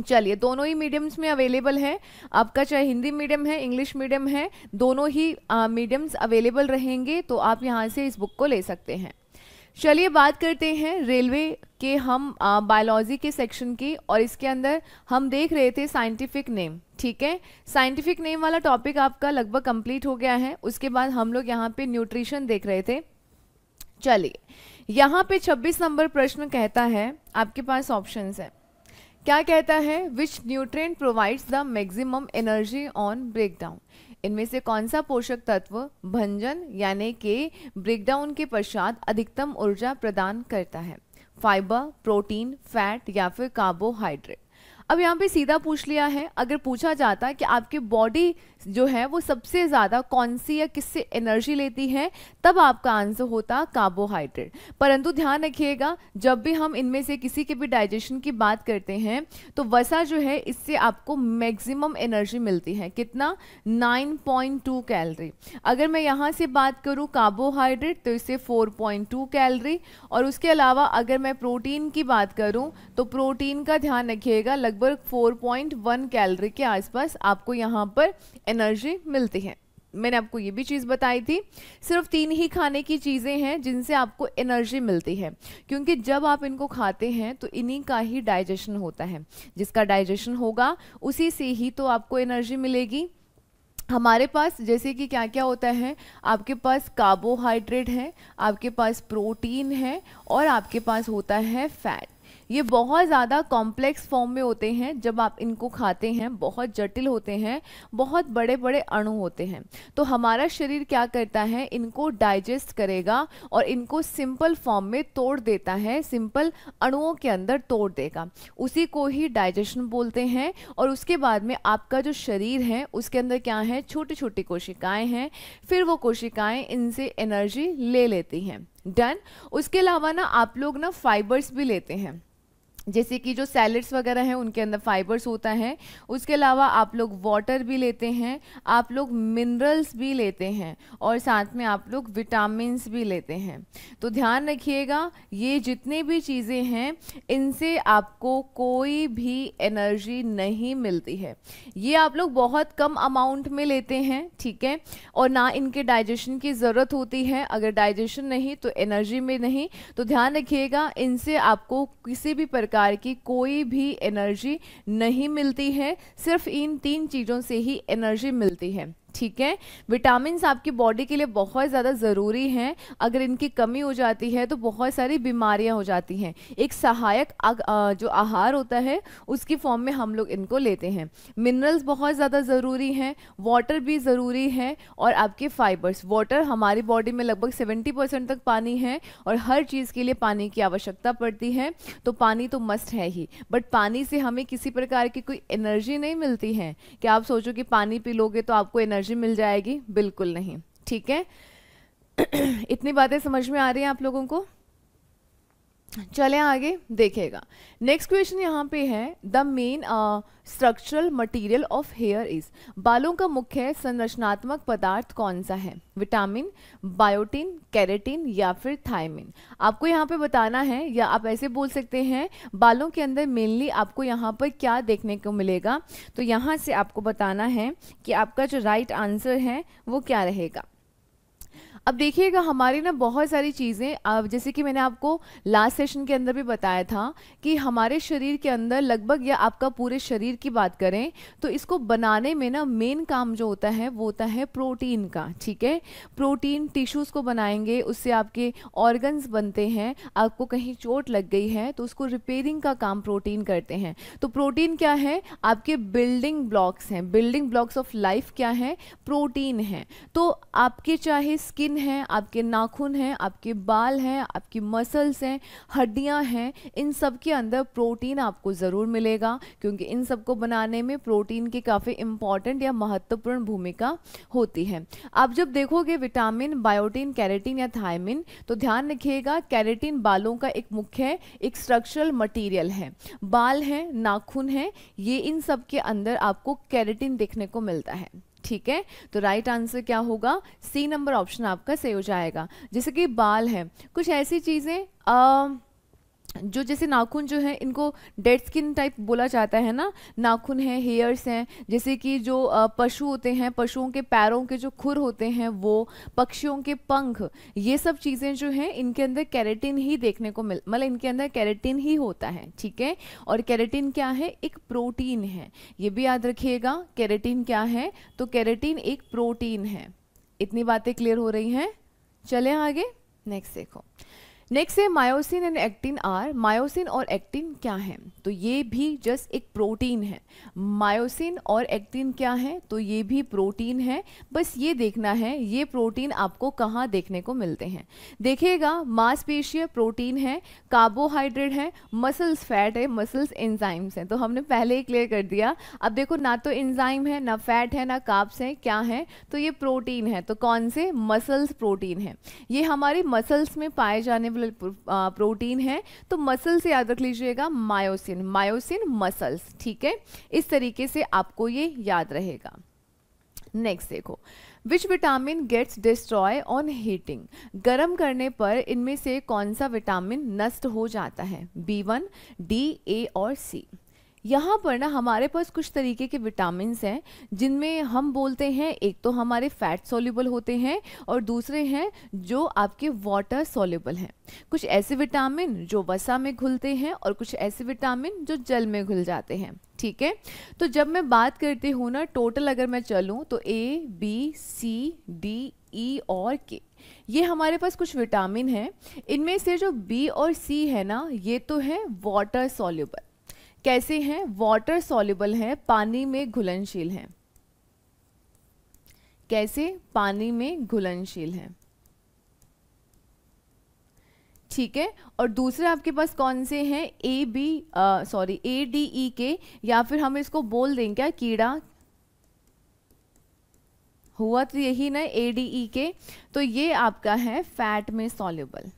चलिए दोनों ही मीडियम्स में अवेलेबल है आपका चाहे हिंदी मीडियम है इंग्लिश मीडियम है दोनों ही मीडियम्स अवेलेबल रहेंगे तो आप यहाँ से इस बुक को ले सकते हैं चलिए बात करते हैं रेलवे के हम बायोलॉजी के सेक्शन की और इसके अंदर हम देख रहे थे साइंटिफिक नेम ठीक है साइंटिफिक नेम वाला टॉपिक आपका लगभग कंप्लीट हो गया है उसके बाद हम लोग यहाँ पे न्यूट्रिशन देख रहे थे चलिए यहाँ पे 26 नंबर प्रश्न कहता है आपके पास ऑप्शंस हैं क्या कहता है which nutrient provides the maximum energy on breakdown इनमें से कौन सा पोषक तत्व भंजन यानी के ब्रेकडाउन के पश्चात अधिकतम ऊर्जा प्रदान करता है फाइबर प्रोटीन फैट या फिर कार्बोहाइड्रेट अब यहाँ पे सीधा पूछ लिया है अगर पूछा जाता कि आपके बॉडी जो है वो सबसे ज़्यादा कौन सी या किससे एनर्जी लेती है तब आपका आंसर होता कार्बोहाइड्रेट परंतु ध्यान रखिएगा जब भी हम इनमें से किसी के भी डाइजेशन की बात करते हैं तो वसा जो है इससे आपको मैक्सिमम एनर्जी मिलती है कितना 9.2 कैलरी अगर मैं यहाँ से बात करूँ कार्बोहाइड्रेट तो इससे 4.2 कैलरी और उसके अलावा अगर मैं प्रोटीन की बात करूँ तो प्रोटीन का ध्यान रखिएगा लगभग फोर कैलरी के आसपास आपको यहाँ पर एनर्जी मिलती है मैंने आपको ये भी चीज़ बताई थी सिर्फ तीन ही खाने की चीज़ें हैं जिनसे आपको एनर्जी मिलती है क्योंकि जब आप इनको खाते हैं तो इन्हीं का ही डाइजेशन होता है जिसका डाइजेशन होगा उसी से ही तो आपको एनर्जी मिलेगी हमारे पास जैसे कि क्या क्या होता है आपके पास कार्बोहाइड्रेट है आपके पास प्रोटीन है और आपके पास होता है फैट ये बहुत ज़्यादा कॉम्प्लेक्स फॉर्म में होते हैं जब आप इनको खाते हैं बहुत जटिल होते हैं बहुत बड़े बड़े अणु होते हैं तो हमारा शरीर क्या करता है इनको डाइजेस्ट करेगा और इनको सिंपल फॉर्म में तोड़ देता है सिंपल अणुओं के अंदर तोड़ देगा उसी को ही डाइजेशन बोलते हैं और उसके बाद में आपका जो शरीर है उसके अंदर क्या है छोटी छोटी कोशिकाएँ हैं फिर वो कोशिकाएँ इनसे एनर्जी ले लेती हैं डन उसके अलावा ना आप लोग ना फाइबर्स भी लेते हैं जैसे कि जो सैलड्स वगैरह हैं उनके अंदर फाइबर्स होता है उसके अलावा आप लोग वाटर भी लेते हैं आप लोग मिनरल्स भी लेते हैं और साथ में आप लोग विटामिन भी लेते हैं तो ध्यान रखिएगा ये जितनी भी चीज़ें हैं इनसे आपको कोई भी एनर्जी नहीं मिलती है ये आप लोग बहुत कम अमाउंट में लेते हैं ठीक है और ना इनके डाइजेशन की ज़रूरत होती है अगर डाइजेशन नहीं तो एनर्जी में नहीं तो ध्यान रखिएगा इनसे आपको किसी भी प्रकार प्रकार की कोई भी एनर्जी नहीं मिलती है सिर्फ इन तीन चीज़ों से ही एनर्जी मिलती है ठीक है विटामिन आपकी बॉडी के लिए बहुत ज़्यादा ज़रूरी हैं अगर इनकी कमी हो जाती है तो बहुत सारी बीमारियां हो जाती हैं एक सहायक जो आहार होता है उसकी फॉर्म में हम लोग इनको लेते हैं मिनरल्स बहुत ज़्यादा ज़रूरी हैं वाटर भी ज़रूरी है और आपके फाइबर्स वाटर हमारी बॉडी में लगभग सेवेंटी परसेंट तक पानी है और हर चीज़ के लिए पानी की आवश्यकता पड़ती है तो पानी तो मस्ट है ही बट पानी से हमें किसी प्रकार की कोई एनर्जी नहीं मिलती है कि आप सोचो कि पानी पी लोगे तो आपको एनर्जी एनर्जी मिल जाएगी बिल्कुल नहीं ठीक है इतनी बातें समझ में आ रही हैं आप लोगों को चले आगे देखेगा नेक्स्ट क्वेश्चन यहाँ पे है the main structural material of hair is बालों का मुख्य संरचनात्मक पदार्थ कौन सा है विटामिन बायोटिन कैरेटिन या फिर थायमिन आपको यहाँ पे बताना है या आप ऐसे बोल सकते हैं बालों के अंदर मेनली आपको यहाँ पर क्या देखने को मिलेगा तो यहाँ से आपको बताना है कि आपका जो राइट right आंसर है वो क्या रहेगा अब देखिएगा हमारी ना बहुत सारी चीज़ें अब जैसे कि मैंने आपको लास्ट सेशन के अंदर भी बताया था कि हमारे शरीर के अंदर लगभग या आपका पूरे शरीर की बात करें तो इसको बनाने में ना मेन काम जो होता है वो होता है प्रोटीन का ठीक है प्रोटीन टिश्यूज़ को बनाएंगे उससे आपके ऑर्गन्स बनते हैं आपको कहीं चोट लग गई है तो उसको रिपेयरिंग का काम प्रोटीन करते हैं तो प्रोटीन क्या है आपके बिल्डिंग ब्लॉक्स हैं बिल्डिंग ब्लॉक्स ऑफ लाइफ क्या है प्रोटीन है तो आपके चाहे स्किन हैं आपके नाखून हैं आपके बाल हैं आपकी मसल्स हैं हड्डियां हैं इन सब के अंदर प्रोटीन आपको ज़रूर मिलेगा क्योंकि इन सब को बनाने में प्रोटीन की काफ़ी इम्पॉर्टेंट या महत्वपूर्ण भूमिका होती है आप जब देखोगे विटामिन बायोटीन कैरेटीन या थायमिन तो ध्यान रखिएगा कैरेटीन बालों का एक मुख्य एक स्ट्रक्चरल मटीरियल है बाल हैं नाखून हैं ये इन सब के अंदर आपको कैरेटीन देखने को मिलता है ठीक है तो राइट आंसर क्या होगा सी नंबर ऑप्शन आपका सही हो जाएगा जैसे कि बाल है कुछ ऐसी चीज़ें जो जैसे नाखून जो है इनको डेड स्किन टाइप बोला जाता है ना नाखून है हेयर्स हैं जैसे कि जो पशु होते हैं पशुओं के पैरों के जो खुर होते हैं वो पक्षियों के पंख ये सब चीज़ें जो हैं इनके अंदर कैरेटिन ही देखने को मिल मतलब इनके अंदर कैरेटिन ही होता है ठीक है और कैरेटिन क्या है एक प्रोटीन है ये भी याद रखिएगा कैरेटिन क्या है तो कैरेटिन एक प्रोटीन है इतनी बातें क्लियर हो रही हैं चले आगे नेक्स्ट देखो नेक्स्ट है myosin and actin are myosin और एक्टिन क्या है तो ये भी जस्ट एक प्रोटीन है मायोसिन और एक्टिन क्या है तो ये भी प्रोटीन है बस ये देखना है ये प्रोटीन आपको कहाँ देखने को मिलते हैं देखिएगा मांसपेशीय प्रोटीन है कार्बोहाइड्रेट है मसल्स फैट है मसल्स एंजाइम्स हैं तो हमने पहले ही क्लियर कर दिया अब देखो ना तो एंजाइम है ना फैट है ना काप्स हैं क्या है तो ये प्रोटीन है तो कौन से मसल्स प्रोटीन है ये हमारे मसल्स में पाए जाने वाले मस्कुलर प्रोटीन uh, है तो मसल से याद रख लीजिएगा मायोसिन मायोसिन मसल्स ठीक है इस तरीके से आपको ये याद रहेगा नेक्स्ट देखो which vitamin gets destroy on heating गर्म करने पर इनमें से कौन सा विटामिन नष्ट हो जाता है बी वन डी ए और सी यहाँ पर ना हमारे पास कुछ तरीके के विटामिन हैं जिनमें हम बोलते हैं एक तो हमारे फैट सोल्यूबल होते हैं और दूसरे हैं जो आपके वाटर सोल्यूबल हैं कुछ ऐसे विटामिन जो वसा में घुलते हैं और कुछ ऐसे विटामिन जो जल में घुल जाते हैं ठीक है तो जब मैं बात करती हूँ ना टोटल अगर मैं चलूँ तो A B C D E और के ये हमारे पास कुछ विटामिन हैं इनमें से जो बी और सी है ना ये तो है वाटर सोल्यूबल कैसे हैं वाटर सॉल्युबल हैं पानी में घुलनशील हैं कैसे पानी में घुलनशील हैं ठीक है और दूसरे आपके पास कौन से हैं A B sorry A D E K या फिर हम इसको बोल दें क्या कीड़ा हुआ तो यही ना ए डी ई के तो ये आपका है फैट में सॉल्युबल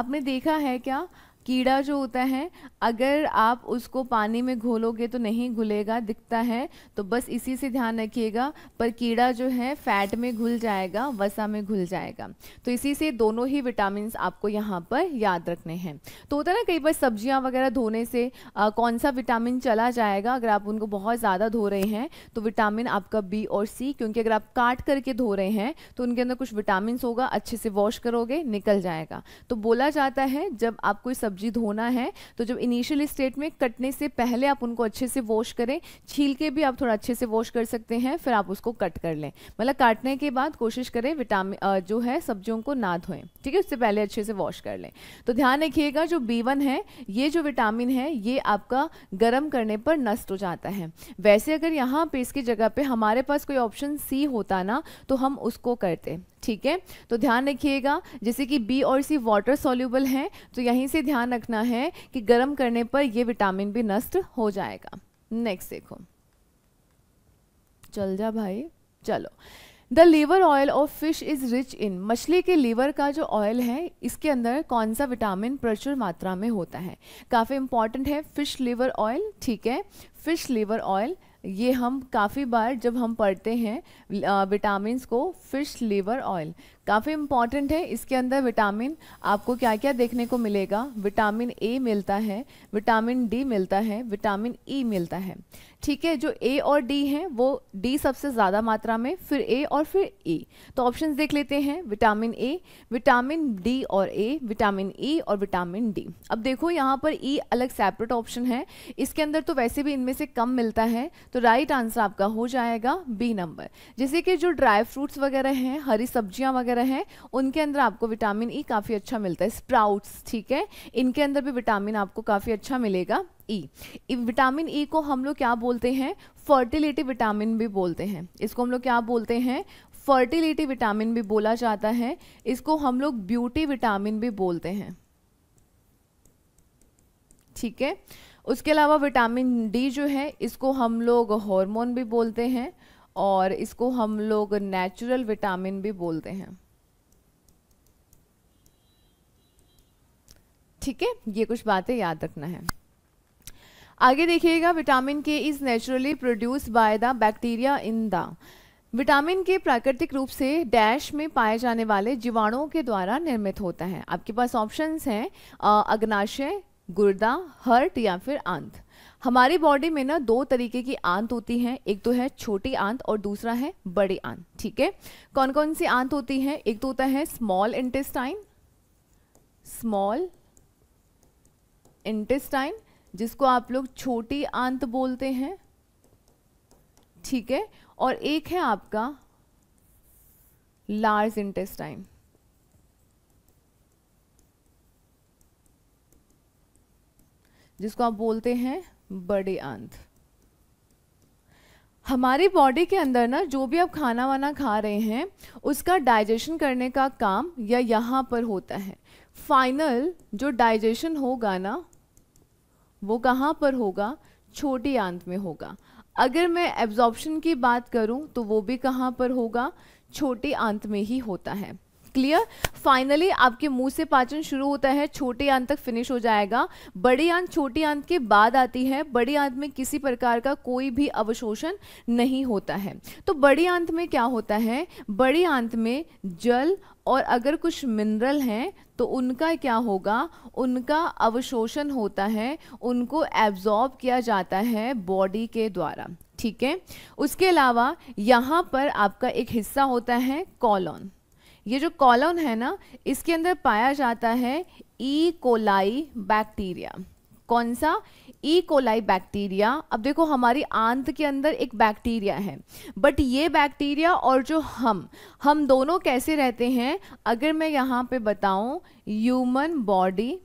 आपने देखा है क्या कीड़ा जो होता है अगर आप उसको पानी में घोलोगे तो नहीं घुलेगा दिखता है तो बस इसी से ध्यान रखिएगा पर कीड़ा जो है फैट में घुल जाएगा वसा में घुल जाएगा तो इसी से दोनों ही विटामिन आपको यहाँ पर याद रखने हैं तो होता है ना कई बार सब्जियाँ वगैरह धोने से आ, कौन सा विटामिन चला जाएगा अगर आप उनको बहुत ज़्यादा धो रहे हैं तो विटामिन आपका बी और सी क्योंकि अगर आप काट करके धो रहे हैं तो उनके अंदर कुछ विटामिन होगा अच्छे से वॉश करोगे निकल जाएगा तो बोला जाता है जब आप कोई सब्जी धोना है तो जब इनिशियल स्टेट में कटने से पहले आप उनको अच्छे से वॉश करें छील के भी आप थोड़ा अच्छे से वॉश कर सकते हैं फिर आप उसको कट कर लें मतलब काटने के बाद कोशिश करें विटामिन जो है सब्जियों को ना धोएं ठीक है उससे पहले अच्छे से वॉश कर लें तो ध्यान रखिएगा जो बी है ये जो विटामिन है ये आपका गर्म करने पर नष्ट हो जाता है वैसे अगर यहाँ पे इसकी जगह पर हमारे पास कोई ऑप्शन सी होता ना तो हम उसको करते ठीक है तो ध्यान रखिएगा जैसे कि बी और सी वाटर सोल्यूबल हैं तो यहीं से ध्यान रखना है कि गर्म करने पर यह विटामिन भी नष्ट हो जाएगा नेक्स्ट देखो चल जा भाई चलो the liver oil of fish is rich in मछली के लीवर का जो ऑयल है इसके अंदर कौन सा विटामिन प्रचुर मात्रा में होता है काफ़ी इंपॉर्टेंट है फिश लीवर ऑयल ठीक है फिश लीवर ऑयल ये हम काफ़ी बार जब हम पढ़ते हैं विटामिन को फिश लीवर ऑयल काफ़ी इम्पॉर्टेंट है इसके अंदर विटामिन आपको क्या क्या देखने को मिलेगा विटामिन ए मिलता है विटामिन डी मिलता है विटामिन ई e मिलता है ठीक है जो ए और डी हैं वो डी सबसे ज़्यादा मात्रा में फिर ए और फिर ई e. तो ऑप्शन देख लेते हैं विटामिन ए विटामिन डी और ए विटामिन ई e और विटामिन डी अब देखो यहाँ पर ई e अलग सेपरेट ऑप्शन है इसके अंदर तो वैसे भी इनमें से कम मिलता है तो राइट आंसर आपका हो जाएगा बी नंबर जैसे कि जो ड्राई फ्रूट्स वगैरह हैं हरी सब्जियाँ वगैरह वगैरह हैं उनके अंदर आपको विटामिन ई e काफ़ी अच्छा मिलता है स्प्राउट्स ठीक है इनके अंदर भी विटामिन आपको काफ़ी अच्छा मिलेगा E e. Vitamin E e को हम लोग क्या बोलते हैं फर्टिलिटी विटामिन भी बोलते हैं इसको हम लोग क्या बोलते हैं फर्टिलिटी विटामिन भी बोला जाता है इसको हम लोग ब्यूटी विटामिन भी बोलते हैं ठीक है उसके अलावा विटामिन डी जो है इसको हम लोग हार्मोन भी बोलते हैं और इसको हम लोग नेचुरल विटामिन भी बोलते हैं ठीक है ये कुछ बातें याद रखना है आगे देखिएगा vitamin K is naturally produced by the bacteria in the vitamin K प्राकृतिक रूप से डैश में पाए जाने वाले जीवाणुओं के द्वारा निर्मित होता है आपके पास ऑप्शंस हैं अग्नाशय गुर्दा हर्ट या फिर आंत हमारी बॉडी में ना दो तरीके की आंत होती हैं एक तो है छोटी आंत और दूसरा है बड़ी आंत ठीक है कौन कौन सी आंत होती है एक तो होता है स्मॉल इंटेस्टाइन स्मॉल इंटेस्टाइन जिसको आप लोग छोटी आंत बोलते हैं ठीक है और एक है आपका लार्ज इंटेस्टाइन जिसको आप बोलते हैं बड़े आंत हमारी बॉडी के अंदर ना जो भी आप खाना वाना खा रहे हैं उसका डाइजेशन करने का काम या यहाँ पर होता है फाइनल जो डाइजेशन होगा ना वो कहाँ पर होगा छोटी आंत में होगा अगर मैं एब्जॉर्प्शन की बात करूँ तो वो भी कहाँ पर होगा छोटे आंत में ही होता है क्लियर फाइनली आपके मुंह से पाचन शुरू होता है छोटे आंत तक फिनिश हो जाएगा बड़ी आंत छोटी आंत के बाद आती है बड़ी आंत में किसी प्रकार का कोई भी अवशोषण नहीं होता है तो बड़ी आंत में क्या होता है बड़ी आंत में जल और अगर कुछ मिनरल हैं तो उनका क्या होगा उनका अवशोषण होता है उनको एब्जॉर्ब किया जाता है बॉडी के द्वारा ठीक है उसके अलावा यहाँ पर आपका एक हिस्सा होता है कॉलोन ये जो कॉलोन है ना इसके अंदर पाया जाता है ई कोलाई बैक्टीरिया कौन सा ई कोलाई बैक्टीरिया अब देखो हमारी आंत के अंदर एक बैक्टीरिया है बट ये बैक्टीरिया और जो हम हम दोनों कैसे रहते हैं अगर मैं यहाँ पे बताऊँ ह्यूमन बॉडी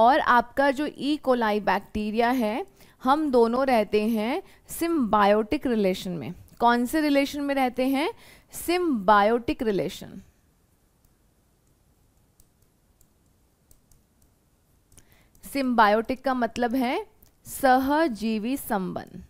और आपका जो ई कोलाई बैक्टीरिया है हम दोनों रहते हैं सिम्बायोटिक रिलेशन में कौन से रिलेशन में रहते हैं सिम्बायोटिक रिलेशन सिम्बायोटिक का मतलब है सहजीवी संबंध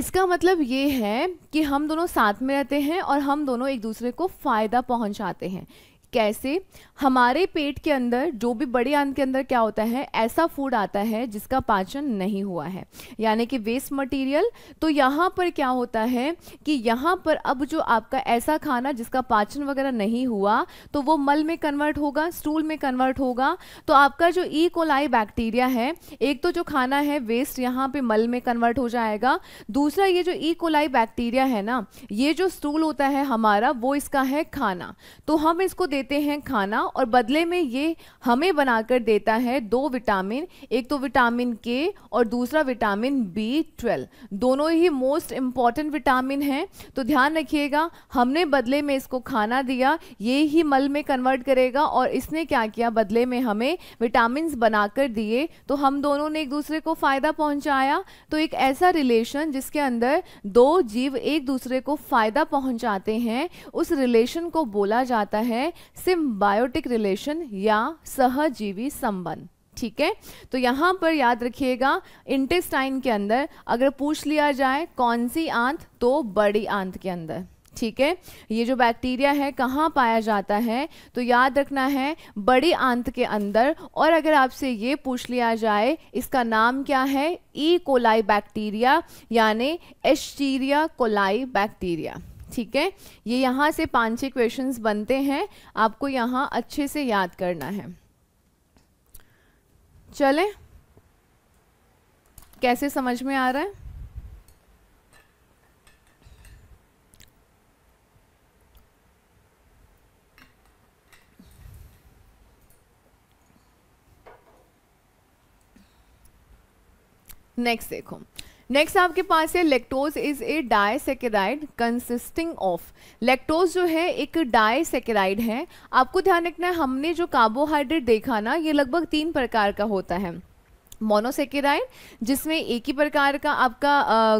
इसका मतलब ये है कि हम दोनों साथ में रहते हैं और हम दोनों एक दूसरे को फ़ायदा पहुंचाते हैं कैसे हमारे पेट के अंदर जो भी बड़े आंत के अंदर क्या होता है ऐसा फूड आता है जिसका पाचन नहीं हुआ है यानी कि वेस्ट मटेरियल तो यहाँ पर क्या होता है कि यहाँ पर अब जो आपका ऐसा खाना जिसका पाचन वगैरह नहीं हुआ तो वो मल में कन्वर्ट होगा स्टूल में कन्वर्ट होगा तो आपका जो ई कोलाई बैक्टीरिया है एक तो जो खाना है वेस्ट यहाँ पे मल में कन्वर्ट हो जाएगा दूसरा ये जो ई कोलाई बैक्टीरिया है ना ये जो स्टूल होता है हमारा वो इसका है खाना तो हम इसको दे देते हैं खाना और बदले में ये हमें बनाकर देता है दो विटामिन एक तो विटामिन के और दूसरा विटामिन बी ट्वेल्व दोनों ही मोस्ट इम्पॉर्टेंट विटामिन हैं तो ध्यान रखिएगा हमने बदले में इसको खाना दिया ये ही मल में कन्वर्ट करेगा और इसने क्या किया बदले में हमें विटामिन बनाकर दिए तो हम दोनों ने एक दूसरे को फ़ायदा पहुंचाया तो एक ऐसा रिलेशन जिसके अंदर दो जीव एक दूसरे को फ़ायदा पहुंचाते हैं उस रिलेशन को बोला जाता है सिम्बायोटिक रिलेशन या सहजीवी संबंध ठीक है तो यहाँ पर याद रखिएगा इंटेस्टाइन के अंदर अगर पूछ लिया जाए कौन सी आंत तो बड़ी आंत के अंदर ठीक है ये जो बैक्टीरिया है कहाँ पाया जाता है तो याद रखना है बड़ी आंत के अंदर और अगर आपसे ये पूछ लिया जाए इसका नाम क्या है ई कोलाई बैक्टीरिया यानी एस्टीरिया कोलाई बैक्टीरिया ठीक है ये यहाँ से पांच छः क्वेश्चन बनते हैं आपको यहाँ अच्छे से याद करना है चले कैसे समझ में आ रहा है नेक्स्ट देखो नेक्स्ट आपके पास है lactose is a disaccharide consisting of lactose जो है एक डायसेकेराइड है आपको ध्यान रखना है हमने जो कार्बोहाइड्रेट देखा ना ये लगभग तीन प्रकार का होता है मोनोसेकेराइड जिसमें एक ही प्रकार का आपका आ,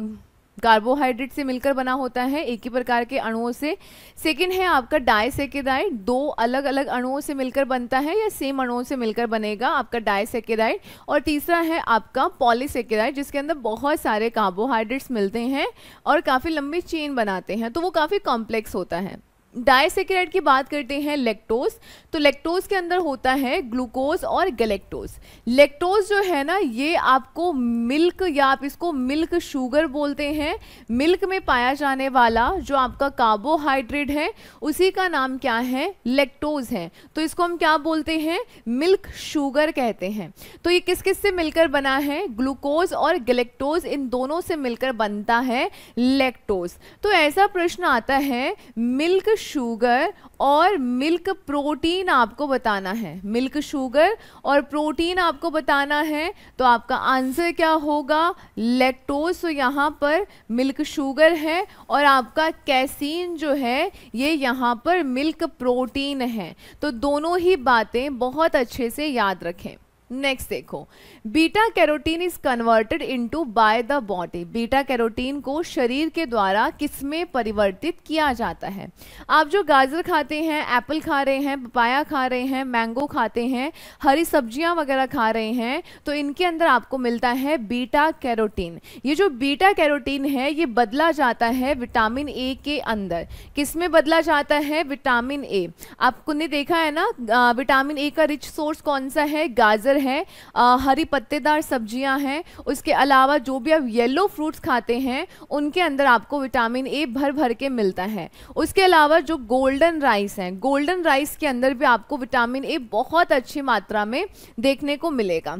कार्बोहाइड्रेट से मिलकर बना होता है एक ही प्रकार के अणुओं से सेकंड है आपका डायसेकेराइड दो अलग अलग अणुओं से मिलकर बनता है या सेम अणुओं से मिलकर बनेगा आपका डायसेकेराइड और तीसरा है आपका पॉलीसेकेराइड जिसके अंदर बहुत सारे कार्बोहाइड्रेट्स मिलते हैं और काफ़ी लंबी चेन बनाते हैं तो वो काफ़ी कॉम्प्लेक्स होता है डायसेकेराइड की बात करते हैं लेक्टोज तो लेक्टोज के अंदर होता है ग्लूकोज और गलेक्टोज लेक्टोज जो है ना ये आपको मिल्क या आप इसको मिल्क शुगर बोलते हैं मिल्क में पाया जाने वाला जो आपका कार्बोहाइड्रेट है उसी का नाम क्या है लेक्टोज है तो इसको हम क्या बोलते हैं मिल्क शुगर कहते हैं तो ये किस किस से मिलकर बना है ग्लूकोज और गलेक्टोज इन दोनों से मिलकर बनता है लेक्टोज तो ऐसा प्रश्न आता है मिल्क शुगर और मिल्क प्रोटीन आपको बताना है मिल्क शुगर और प्रोटीन आपको बताना है तो आपका आंसर क्या होगा लेक्टोज तो यहाँ पर मिल्क शुगर है और आपका कैसीन जो है ये यहाँ पर मिल्क प्रोटीन है तो दोनों ही बातें बहुत अच्छे से याद रखें नेक्स्ट देखो beta carotene is converted into by the body beta carotene को शरीर के द्वारा किसमें परिवर्तित किया जाता है आप जो गाजर खाते हैं एप्पल खा रहे हैं पपाया खा रहे हैं मैंगो खाते हैं हरी सब्जियां वगैरह खा रहे हैं तो इनके अंदर आपको मिलता है बीटा कैरोटीन ये जो बीटा कैरोटीन है ये बदला जाता है विटामिन ए के अंदर किसमें बदला जाता है विटामिन ए आपको ने देखा है ना विटामिन ए का रिच सोर्स कौन सा है गाजर है आ, हरी पत्तेदार सब्जियां हैं उसके अलावा जो भी आप येलो फ्रूट्स खाते हैं उनके अंदर आपको विटामिन ए भर भर के मिलता है उसके अलावा जो गोल्डन राइस हैं गोल्डन राइस के अंदर भी आपको विटामिन ए बहुत अच्छी मात्रा में देखने को मिलेगा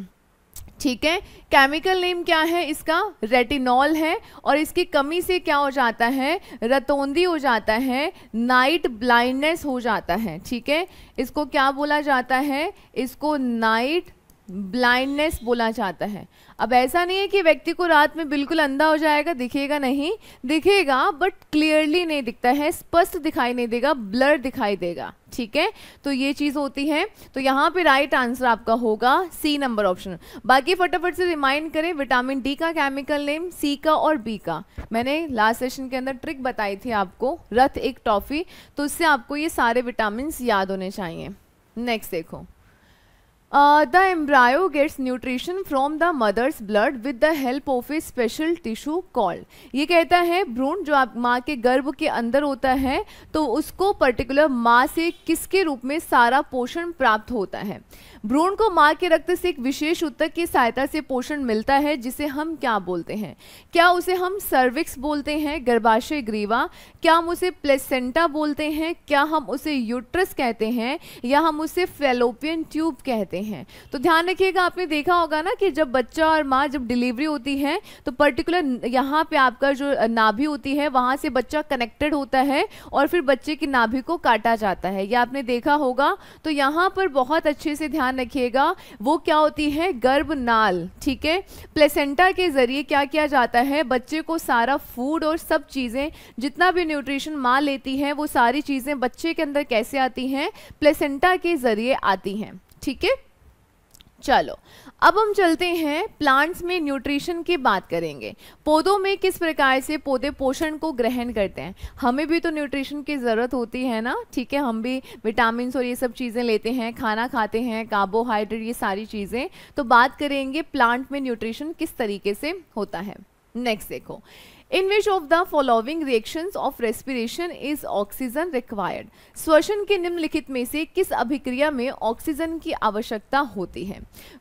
ठीक है केमिकल नेम क्या है इसका रेटिनॉल है और इसकी कमी से क्या हो जाता है रतौंदी हो जाता है नाइट ब्लाइंडनेस हो जाता है ठीक है इसको क्या बोला जाता है इसको नाइट ब्लाइंडनेस बोला जाता है अब ऐसा नहीं है कि व्यक्ति को रात में बिल्कुल अंधा हो जाएगा दिखेगा नहीं दिखेगा बट क्लियरली नहीं दिखता है स्पष्ट दिखाई नहीं देगा ब्लर दिखाई देगा ठीक है तो ये चीज़ होती है तो यहाँ पे राइट आंसर आपका होगा सी नंबर ऑप्शन बाकी फटाफट से रिमाइंड करें विटामिन डी का केमिकल नेम सी का और बी का मैंने लास्ट सेशन के अंदर ट्रिक बताई थी आपको रथ एक टॉफ़ी तो इससे आपको ये सारे विटामिन याद होने चाहिए नेक्स्ट देखो the embryo gets nutrition from the mother's blood with the help of a special tissue call ये कहता है भ्रूण जो आप माँ के गर्भ के अंदर होता है तो उसको पर्टिकुलर माँ से किसके रूप में सारा पोषण प्राप्त होता है भ्रूण को माँ के रक्त से एक विशेष उत्तक की सहायता से पोषण मिलता है जिसे हम क्या बोलते हैं क्या उसे हम सर्विक्स बोलते हैं गर्भाशय ग्रीवा क्या हम उसे प्लेसेंटा बोलते हैं क्या हम उसे यूट्रस कहते हैं या हम उसे फेलोपियन ट्यूब कहते हैं तो ध्यान रखिएगा आपने देखा होगा ना कि जब बच्चा और माँ जब डिलीवरी होती है तो पर्टिकुलर यहाँ पे आपका जो नाभि होती है वहां से बच्चा कनेक्टेड होता है और फिर बच्चे की नाभि को काटा जाता है ये आपने देखा होगा तो यहाँ पर बहुत अच्छे से ध्यान ध्यान रखिएगा वो क्या होती है गर्भ नाल ठीक है प्लेसेंटा के ज़रिए क्या किया जाता है बच्चे को सारा फूड और सब चीज़ें जितना भी न्यूट्रिशन माँ लेती है वो सारी चीज़ें बच्चे के अंदर कैसे आती हैं प्लेसेंटा के ज़रिए आती हैं ठीक है चलो अब हम चलते हैं प्लांट्स में न्यूट्रिशन की बात करेंगे पौधों में किस प्रकार से पौधे पोषण को ग्रहण करते हैं हमें भी तो न्यूट्रिशन की ज़रूरत होती है ना ठीक है हम भी विटामिन और ये सब चीज़ें लेते हैं खाना खाते हैं कार्बोहाइड्रेट ये सारी चीज़ें तो बात करेंगे प्लांट में न्यूट्रिशन किस तरीके से होता है नेक्स्ट देखो in which of the following reaction of respiration is oxygen required श्वसन के निम्नलिखित में से किस अभिक्रिया में ऑक्सीजन की आवश्यकता होती है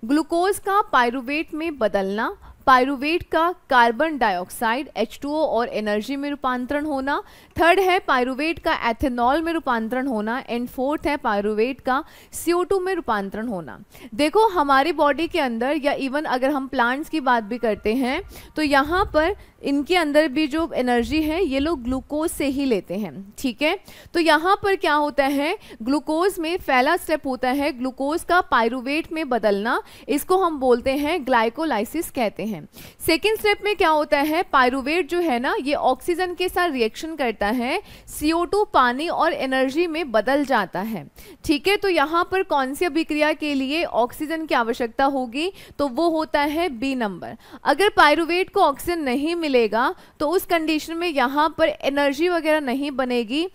ग्लूकोज का पायरुवेट में बदलना पायरुवेट का कार्बन डाइऑक्साइड H2O और एनर्जी में रूपांतरण होना थर्ड है पायरुवेट का एथेनॉल में रूपांतरण होना एंड फोर्थ है पायरुवेट का सीओ में रूपांतरण होना देखो हमारी बॉडी के अंदर या इवन अगर हम प्लांट्स की बात भी करते हैं तो यहाँ पर इनके अंदर भी जो एनर्जी है ये लोग ग्लूकोज से ही लेते हैं ठीक है तो यहाँ पर क्या होता है ग्लूकोज में पहला स्टेप होता है ग्लूकोज का पायरुवेट में बदलना इसको हम बोलते हैं ग्लाइकोलाइसिस कहते हैं सेकेंड स्टेप में क्या होता है पायरुवेट जो है ना ये ऑक्सीजन के साथ रिएक्शन करते रहता है CO2 पानी और एनर्जी में बदल जाता है ठीक है तो यहाँ पर कौन सी अभिक्रिया के लिए ऑक्सीजन की आवश्यकता होगी तो वो होता है बी नंबर अगर पायरुवेट को ऑक्सीजन नहीं मिलेगा तो उस कंडीशन में यहाँ पर एनर्जी वगैरह नहीं बनेगी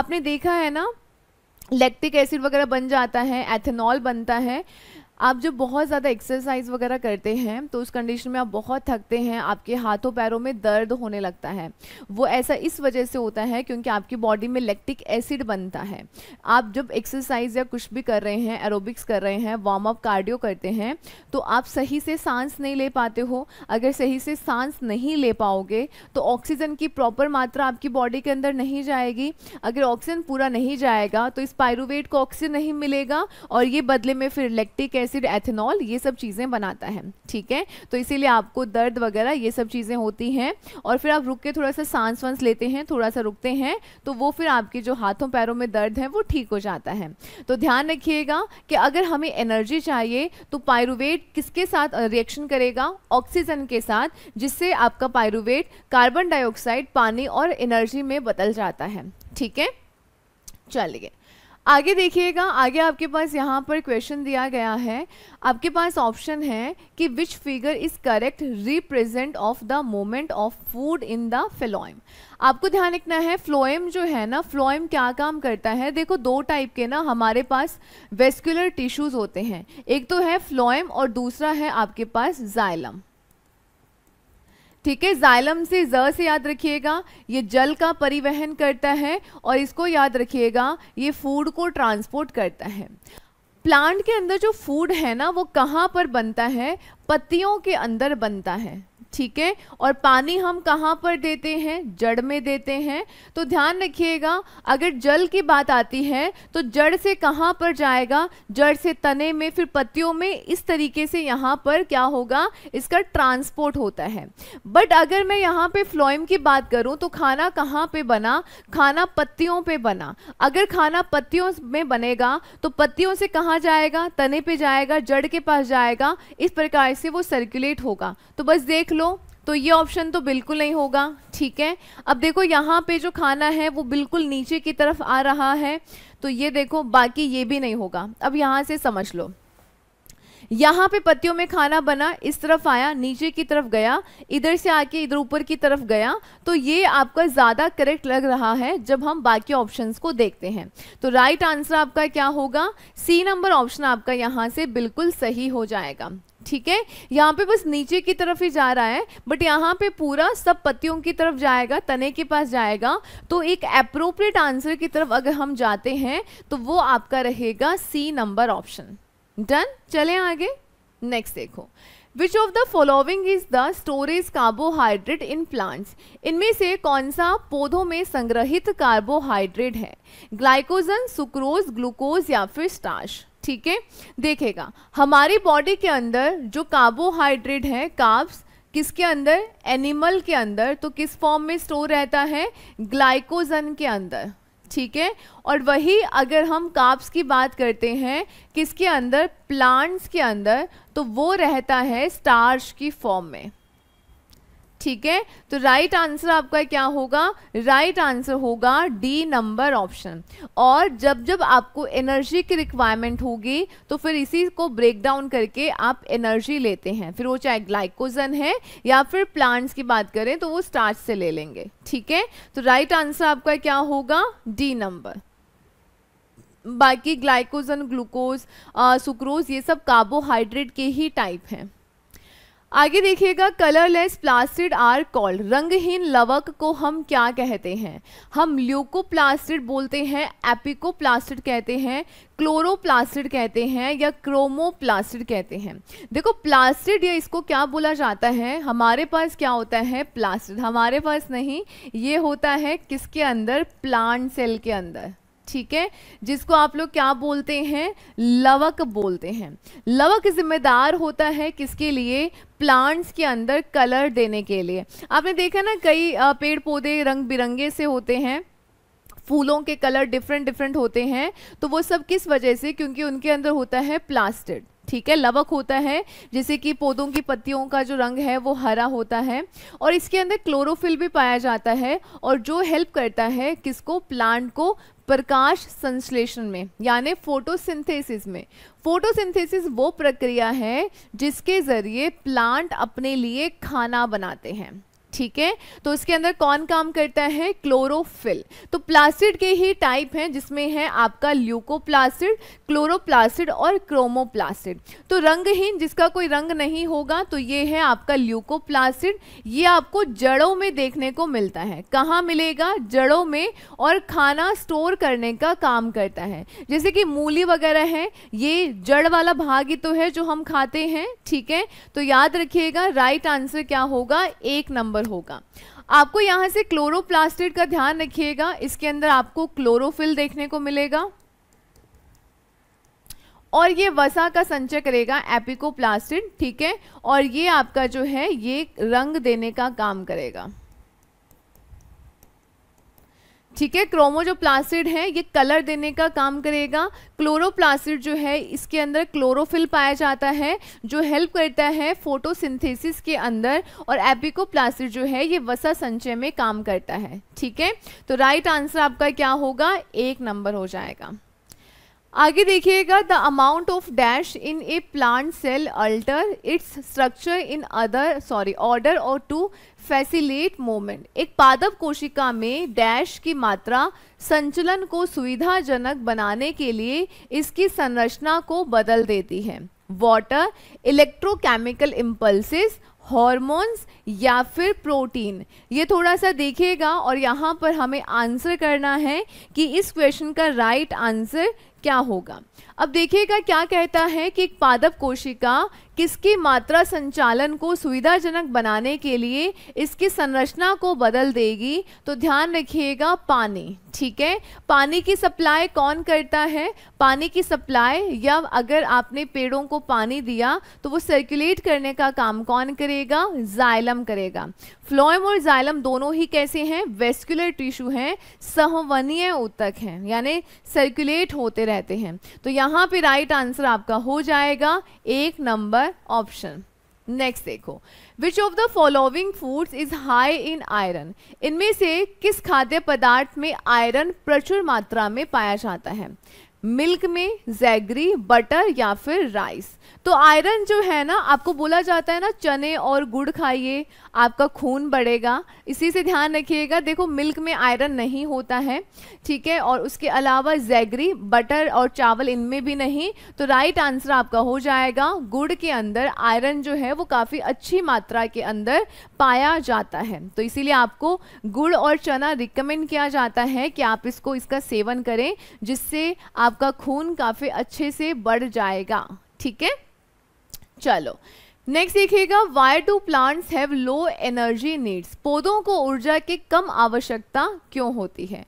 आपने देखा है ना लैक्टिक एसिड वगैरह बन जाता है एथेनॉल बनता है आप जब बहुत ज़्यादा एक्सरसाइज वगैरह करते हैं तो उस कंडीशन में आप बहुत थकते हैं आपके हाथों पैरों में दर्द होने लगता है वो ऐसा इस वजह से होता है क्योंकि आपकी बॉडी में लैक्टिक एसिड बनता है आप जब एक्सरसाइज या कुछ भी कर रहे हैं एरोबिक्स कर रहे हैं वार्म अप कार्डियो करते हैं तो आप सही से सांस नहीं ले पाते हो अगर सही से सांस नहीं ले पाओगे तो ऑक्सीजन की प्रॉपर मात्रा आपकी बॉडी के अंदर नहीं जाएगी अगर ऑक्सीजन पूरा नहीं जाएगा तो इस पायरुवेट को ऑक्सीजन नहीं मिलेगा और ये बदले में फिर लैक्टिक एसिड एथेनॉल ये सब चीज़ें बनाता है ठीक है तो इसीलिए आपको दर्द वगैरह ये सब चीज़ें होती हैं और फिर आप रुक के थोड़ा सा सांस वांस लेते हैं थोड़ा सा रुकते हैं तो वो फिर आपके जो हाथों पैरों में दर्द है वो ठीक हो जाता है तो ध्यान रखिएगा कि अगर हमें एनर्जी चाहिए तो पायरुवेट किसके साथ रिएक्शन करेगा ऑक्सीजन के साथ जिससे आपका पायरुवेट कार्बन डाइऑक्साइड पानी और एनर्जी में बदल जाता है ठीक है चलिए आगे देखिएगा आगे आपके पास यहाँ पर क्वेश्चन दिया गया है आपके पास ऑप्शन है कि which figure is correct represent of the movement of food in the phloem आपको ध्यान रखना है फ्लोएम जो है ना फ्लोएम क्या काम करता है देखो दो टाइप के ना हमारे पास वेस्कुलर टिश्यूज़ होते हैं एक तो है फ्लोएम और दूसरा है आपके पास जाइलम ठीक है जाइलम से ज से याद रखिएगा ये जल का परिवहन करता है और इसको याद रखिएगा ये फूड को ट्रांसपोर्ट करता है प्लांट के अंदर जो फूड है ना वो कहाँ पर बनता है पत्तियों के अंदर बनता है ठीक है और पानी हम कहाँ पर देते हैं जड़ में देते हैं तो ध्यान रखिएगा अगर जल की बात आती है तो जड़ से कहाँ पर जाएगा जड़ से तने में फिर पत्तियों में इस तरीके से यहाँ पर क्या होगा इसका ट्रांसपोर्ट होता है बट अगर मैं यहाँ पे फ्लोइम की बात करूँ तो खाना कहाँ पे बना खाना पत्तियों पे बना अगर खाना पत्तियों में बनेगा तो पत्तियों से कहाँ जाएगा तने पर जाएगा जड़ के पास जाएगा इस प्रकार से वो सर्कुलेट होगा तो बस देख लो तो ये ऑप्शन तो बिल्कुल नहीं होगा ठीक है अब देखो यहाँ पे जो खाना है वो बिल्कुल नीचे की तरफ आ रहा है तो ये देखो बाकी ये भी नहीं होगा अब यहाँ से समझ लो यहाँ पे पत्तियों में खाना बना इस तरफ आया नीचे की तरफ गया इधर से आके इधर ऊपर की तरफ गया तो ये आपका ज़्यादा करेक्ट लग रहा है जब हम बाकी ऑप्शंस को देखते हैं तो राइट आंसर आपका क्या होगा सी नंबर ऑप्शन आपका यहाँ से बिल्कुल सही हो जाएगा ठीक है यहाँ पे बस नीचे की तरफ ही जा रहा है बट यहाँ पे पूरा सब पत्तियों की तरफ जाएगा तने के पास जाएगा तो एक अप्रोप्रिएट आंसर की तरफ अगर हम जाते हैं तो वो आपका रहेगा सी नंबर ऑप्शन डन चले आगे नेक्स्ट देखो which of the following is the storage carbohydrate in plants इनमें से कौन सा पौधों में संग्रहित कार्बोहाइड्रेट है ग्लाइकोजन सुक्रोज ग्लूकोज या फिर स्टार्श ठीक है देखेगा हमारी बॉडी के अंदर जो कार्बोहाइड्रेट है काब्स किसके अंदर एनिमल के अंदर तो किस फॉर्म में स्टोर रहता है ग्लाइकोजन के अंदर ठीक है और वही अगर हम काप्स की बात करते हैं किसके अंदर प्लांट्स के अंदर तो वो रहता है स्टार्च की फॉर्म में ठीक है तो राइट आंसर आपका क्या होगा राइट आंसर होगा डी नंबर ऑप्शन और जब जब आपको एनर्जी की रिक्वायरमेंट होगी तो फिर इसी को ब्रेक डाउन करके आप एनर्जी लेते हैं फिर वो चाहे ग्लाइकोजन है या फिर प्लांट्स की बात करें तो वो स्टार्च से ले लेंगे ठीक है तो राइट आंसर आपका क्या होगा डी नंबर बाकी ग्लाइकोजन ग्लूकोज सुक्रोज ये सब कार्बोहाइड्रेट के ही टाइप हैं आगे देखिएगा कलरलेस प्लास्टिड आर कॉल्ड रंगहीन लवक को हम क्या कहते हैं हम ल्यूकोप्लास्टिड बोलते हैं एपिकोप्लास्टिड कहते हैं क्लोरोप्लास्टिड कहते हैं या क्रोमोप्लास्टिड कहते हैं देखो प्लास्टिड या इसको क्या बोला जाता है हमारे पास क्या होता है प्लास्टिड हमारे पास नहीं ये होता है किसके अंदर प्लांट सेल के अंदर ठीक है जिसको आप लोग क्या बोलते हैं लवक बोलते हैं लवक जिम्मेदार होता है किसके लिए प्लांट्स के अंदर कलर देने के लिए आपने देखा ना कई पेड़ पौधे रंग बिरंगे से होते हैं फूलों के कलर डिफरेंट डिफरेंट होते हैं तो वो सब किस वजह से क्योंकि उनके अंदर होता है प्लास्टिड ठीक है लवक होता है जैसे कि पौधों की पत्तियों का जो रंग है वो हरा होता है और इसके अंदर क्लोरोफिल भी पाया जाता है और जो हेल्प करता है किसको प्लांट को प्रकाश संश्लेषण में यानी फोटोसिंथेसिस में फोटोसिंथेसिस वो प्रक्रिया है जिसके ज़रिए प्लांट अपने लिए खाना बनाते हैं ठीक है तो इसके अंदर कौन काम करता है क्लोरोफिल तो प्लासिड के ही टाइप हैं जिसमें है आपका ल्यूकोप्लासिड क्लोरोप्लासिड और क्रोमोप्लासिड तो रंगहीन जिसका कोई रंग नहीं होगा तो ये है आपका ल्यूकोप्लासिड ये आपको जड़ों में देखने को मिलता है कहाँ मिलेगा जड़ों में और खाना स्टोर करने का काम करता है जैसे कि मूली वगैरह है ये जड़ वाला भाग ही तो है जो हम खाते हैं ठीक है तो याद रखिएगा राइट आंसर क्या होगा एक नंबर पर होगा आपको यहाँ से क्लोरोप्लास्टिड का ध्यान रखिएगा इसके अंदर आपको क्लोरोफिल देखने को मिलेगा और ये वसा का संचय करेगा एपिकोप्लास्टिड ठीक है और ये आपका जो है ये रंग देने का काम करेगा ठीक है क्रोमोजोप्लासिड है ये कलर देने का काम करेगा क्लोरोप्लासिड जो है इसके अंदर क्लोरोफिल पाया जाता है जो हेल्प करता है फोटोसिंथेसिस के अंदर और एपिकोप्लासिड जो है ये वसा संचय में काम करता है ठीक है तो राइट आंसर आपका क्या होगा एक नंबर हो जाएगा आगे देखिएगा the amount of dash in a plant cell alter its structure in other sorry order और टू फैसिलेट मोमेंट एक पादप कोशिका में डैश की मात्रा संचलन को सुविधाजनक बनाने के लिए इसकी संरचना को बदल देती है वाटर इलेक्ट्रोकेमिकल इम्पल्सिस हॉर्मोन्स या फिर प्रोटीन ये थोड़ा सा देखिएगा और यहाँ पर हमें आंसर करना है कि इस क्वेश्चन का राइट right आंसर क्या होगा अब देखिएगा क्या कहता है कि एक पादप कोशिका किसकी मात्रा संचालन को सुविधाजनक बनाने के लिए इसकी संरचना को बदल देगी तो ध्यान रखिएगा पानी ठीक है पानी की सप्लाई कौन करता है पानी की सप्लाई या अगर आपने पेड़ों को पानी दिया तो वो सर्कुलेट करने का काम कौन करेगा जाइलम करेगा फ्लोएम और जाइलम दोनों ही कैसे हैं वेस्कुलर टिश्यू हैं सहवनीय उत्तक हैं यानी सर्कुलेट होते रहते हैं तो यहाँ पे राइट आंसर आपका हो जाएगा एक नंबर आर ऑप्शन नेक्स्ट देखो which of the following foods is high in iron इनमें से किस खाद्य पदार्थ में आयरन प्रचुर मात्रा में पाया जाता है मिल्क में जैगरी बटर या फिर राइस तो आयरन जो है ना आपको बोला जाता है ना चने और गुड़ खाइए आपका खून बढ़ेगा इसी से ध्यान रखिएगा देखो मिल्क में आयरन नहीं होता है ठीक है और उसके अलावा जैगरी बटर और चावल इनमें भी नहीं तो राइट आंसर आपका हो जाएगा गुड़ के अंदर आयरन जो है वो काफ़ी अच्छी मात्रा के अंदर पाया जाता है तो इसीलिए आपको गुड़ और चना रिकमेंड किया जाता है कि आप इसको इसका सेवन करें जिससे आप आपका खून काफ़ी अच्छे से बढ़ जाएगा ठीक है चलो नेक्स्ट देखिएगा why do plants have low energy needs पौधों को ऊर्जा की कम आवश्यकता क्यों होती है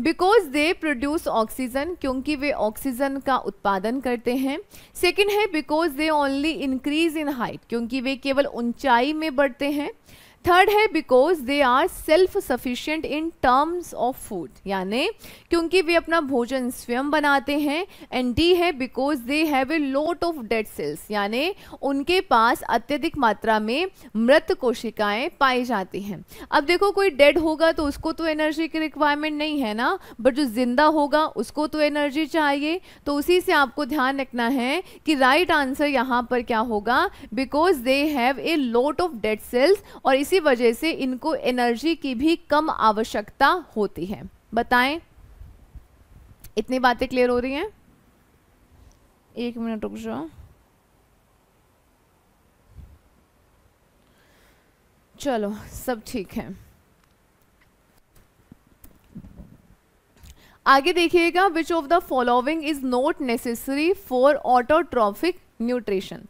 बिकॉज दे प्रोड्यूस ऑक्सीजन क्योंकि वे ऑक्सीजन का उत्पादन करते हैं सेकेंड है because they only increase in height क्योंकि वे केवल ऊंचाई में बढ़ते हैं थर्ड है because they are self sufficient in terms of food यानी क्योंकि वे अपना भोजन स्वयं बनाते हैं एंड डी है because they have a lot of dead cells यानी उनके पास अत्यधिक मात्रा में मृत कोशिकाएं पाई जाती हैं अब देखो कोई डेड होगा तो उसको तो एनर्जी की रिक्वायरमेंट नहीं है ना बट जो जिंदा होगा उसको तो एनर्जी चाहिए तो उसी से आपको ध्यान रखना है कि राइट right आंसर यहाँ पर क्या होगा because they have a lot of dead cells और इसी इसी वजह से इनको एनर्जी की भी कम आवश्यकता होती है बताएं इतनी बातें क्लियर हो रही हैं एक मिनट रुक जाओ चलो सब ठीक है आगे देखिएगा which of the following is not necessary for autotrophic nutrition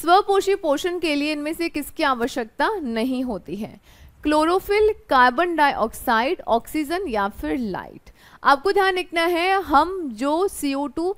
स्वपोषी पोषण के लिए इनमें से किसकी आवश्यकता नहीं होती है क्लोरोफिल कार्बन डाइऑक्साइड ऑक्सीजन या फिर लाइट आपको ध्यान रखना है हम जो CO2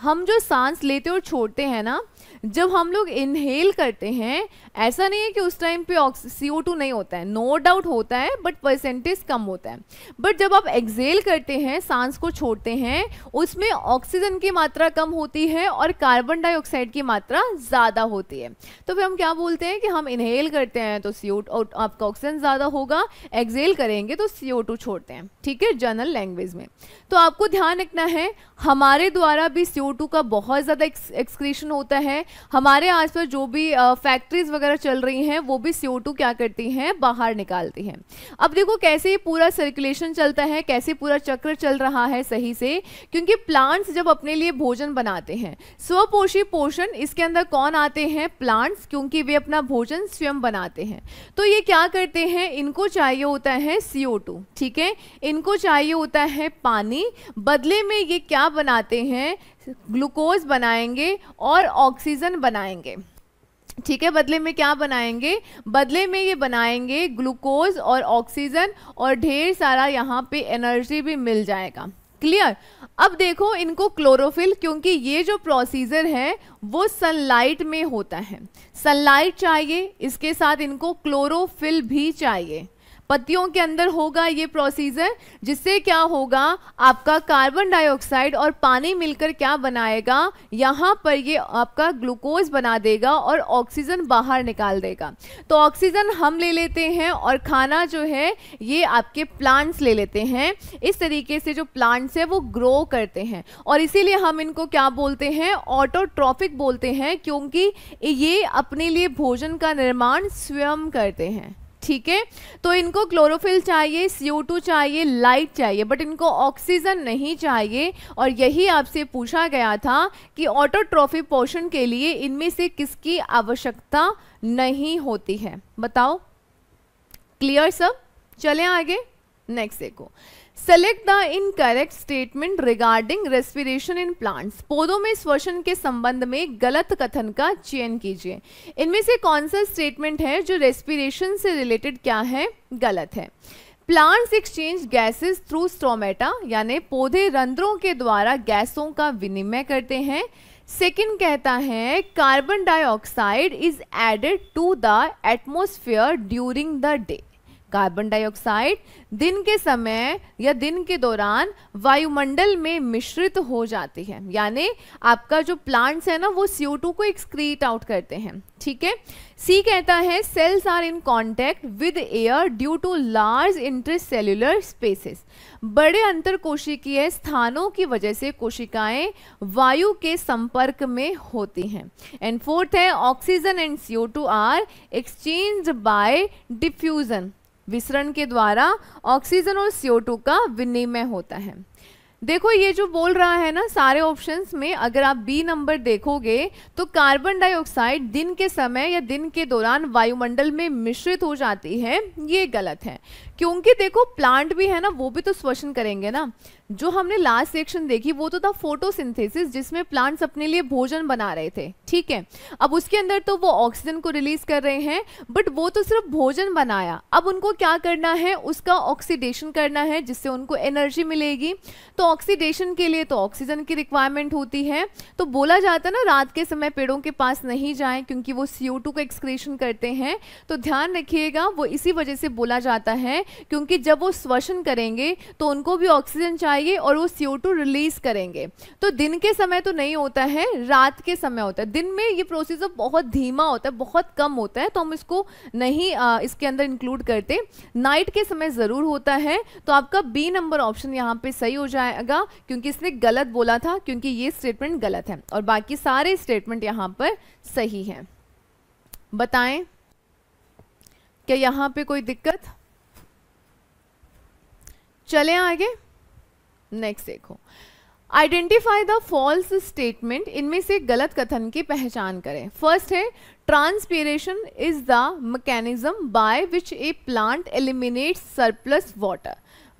हम जो सांस लेते और छोड़ते हैं ना जब हम लोग इनहेल करते हैं ऐसा नहीं है कि उस टाइम पे सी नहीं होता है नो no डाउट होता है बट परसेंटेज कम होता है बट जब आप एक्सेल करते हैं सांस को छोड़ते हैं उसमें ऑक्सीजन की मात्रा कम होती है और कार्बन डाइऑक्साइड की मात्रा ज़्यादा होती है तो फिर हम क्या बोलते हैं कि हम इनहेल करते हैं तो सी आपका ऑक्सीजन ज़्यादा होगा एक्सेल करेंगे तो सी छोड़ते हैं ठीक है जनरल लैंग्वेज में तो आपको ध्यान रखना है हमारे द्वारा भी सी का बहुत ज़्यादा एक्सक्रीशन होता है हमारे आसपास जो भी फैक्ट्रीज वगैरह चल रही हैं वो भी सीओ क्या करती हैं बाहर निकालती हैं अब देखो कैसे ये पूरा सर्कुलेशन चलता है कैसे पूरा चक्र चल रहा है सही से क्योंकि प्लांट्स जब अपने लिए भोजन बनाते हैं स्वपोषी पोषण इसके अंदर कौन आते हैं प्लांट्स क्योंकि वे अपना भोजन स्वयं बनाते हैं तो ये क्या करते हैं इनको चाहिए होता है सीओ ठीक है इनको चाहिए होता है पानी बदले में ये क्या बनाते हैं ग्लूकोज बनाएंगे और ऑक्सीजन बनाएंगे ठीक है बदले में क्या बनाएंगे बदले में ये बनाएंगे ग्लूकोज और ऑक्सीजन और ढेर सारा यहाँ पे एनर्जी भी मिल जाएगा क्लियर अब देखो इनको क्लोरोफिल क्योंकि ये जो प्रोसीजर है वो सनलाइट में होता है सनलाइट चाहिए इसके साथ इनको क्लोरोफिल भी चाहिए पत्तियों के अंदर होगा ये प्रोसीजर जिससे क्या होगा आपका कार्बन डाइऑक्साइड और पानी मिलकर क्या बनाएगा यहाँ पर ये आपका ग्लूकोज बना देगा और ऑक्सीजन बाहर निकाल देगा तो ऑक्सीजन हम ले लेते हैं और खाना जो है ये आपके प्लांट्स ले लेते हैं इस तरीके से जो प्लांट्स है वो ग्रो करते हैं और इसीलिए हम इनको क्या बोलते हैं ऑटोट्रॉफिक बोलते हैं क्योंकि ये अपने लिए भोजन का निर्माण स्वयं करते हैं ठीक है तो इनको क्लोरोफिल चाहिए टू चाहिए लाइट चाहिए बट इनको ऑक्सीजन नहीं चाहिए और यही आपसे पूछा गया था कि ऑटोट्रॉफी पोषण के लिए इनमें से किसकी आवश्यकता नहीं होती है बताओ क्लियर सब चले आगे नेक्स्ट देखो select the incorrect statement regarding respiration in plants पौधों में श्वसन के संबंध में गलत कथन का चयन कीजिए इनमें से कौन सा स्टेटमेंट है जो रेस्पिरेशन से रिलेटेड क्या है गलत है plants exchange gases through stomata यानी पौधे रंध्रों के द्वारा गैसों का विनिमय करते हैं सेकेंड कहता है carbon dioxide is added to the atmosphere during the day carbon dioxide दिन के समय या दिन के दौरान वायुमंडल में मिश्रित हो जाती है यानी आपका जो प्लांट्स है ना वो सीओ को एक्सक्रीट आउट करते हैं ठीक है सी कहता है cells are in contact with air due to large intercellular spaces बड़े अंतर कोशिकीय स्थानों की वजह से कोशिकाएं वायु के संपर्क में होती हैं एंड फोर्थ है oxygen and CO are exchange by diffusion विसरण के द्वारा ऑक्सीजन और टू का विनिमय होता है देखो ये जो बोल रहा है ना सारे ऑप्शंस में अगर आप बी नंबर देखोगे तो कार्बन डाइऑक्साइड दिन के समय या दिन के दौरान वायुमंडल में मिश्रित हो जाती है ये गलत है क्योंकि देखो प्लांट भी है ना वो भी तो श्वसन करेंगे ना जो हमने लास्ट सेक्शन देखी वो तो था फोटोसिंथेसिस जिसमें प्लांट्स अपने लिए भोजन बना रहे थे ठीक है अब उसके अंदर तो वो ऑक्सीजन को रिलीज कर रहे हैं बट वो तो सिर्फ भोजन बनाया अब उनको क्या करना है उसका ऑक्सीडेशन करना है जिससे उनको एनर्जी मिलेगी तो ऑक्सीडेशन के लिए तो ऑक्सीजन की रिक्वायरमेंट होती है तो बोला जाता है ना रात के समय पेड़ों के पास नहीं जाए क्योंकि वो सी का एक्सक्रेशन करते हैं तो ध्यान रखिएगा वो इसी वजह से बोला जाता है क्योंकि जब वो श्वसन करेंगे तो उनको भी ऑक्सीजन चाहिए और वो सीओ टू रिलीज करेंगे तो दिन के समय तो नहीं होता है रात के समय होता है दिन में ये प्रोसेस तो बहुत धीमा होता है बहुत कम होता है तो हम इसको नहीं आ, इसके अंदर इंक्लूड करते नाइट के समय ज़रूर होता है तो आपका बी नंबर ऑप्शन यहाँ पे सही हो जाएगा क्योंकि इसने गलत बोला था क्योंकि ये स्टेटमेंट गलत है और बाकी सारे स्टेटमेंट यहाँ पर सही हैं बताएं क्या यहाँ पे कोई दिक्कत चले आगे नेक्स्ट देखो आइडेंटिफाई द फॉल्स स्टेटमेंट इनमें से गलत कथन की पहचान करें फर्स्ट है transpiration is the mechanism by which a plant eliminate surplus water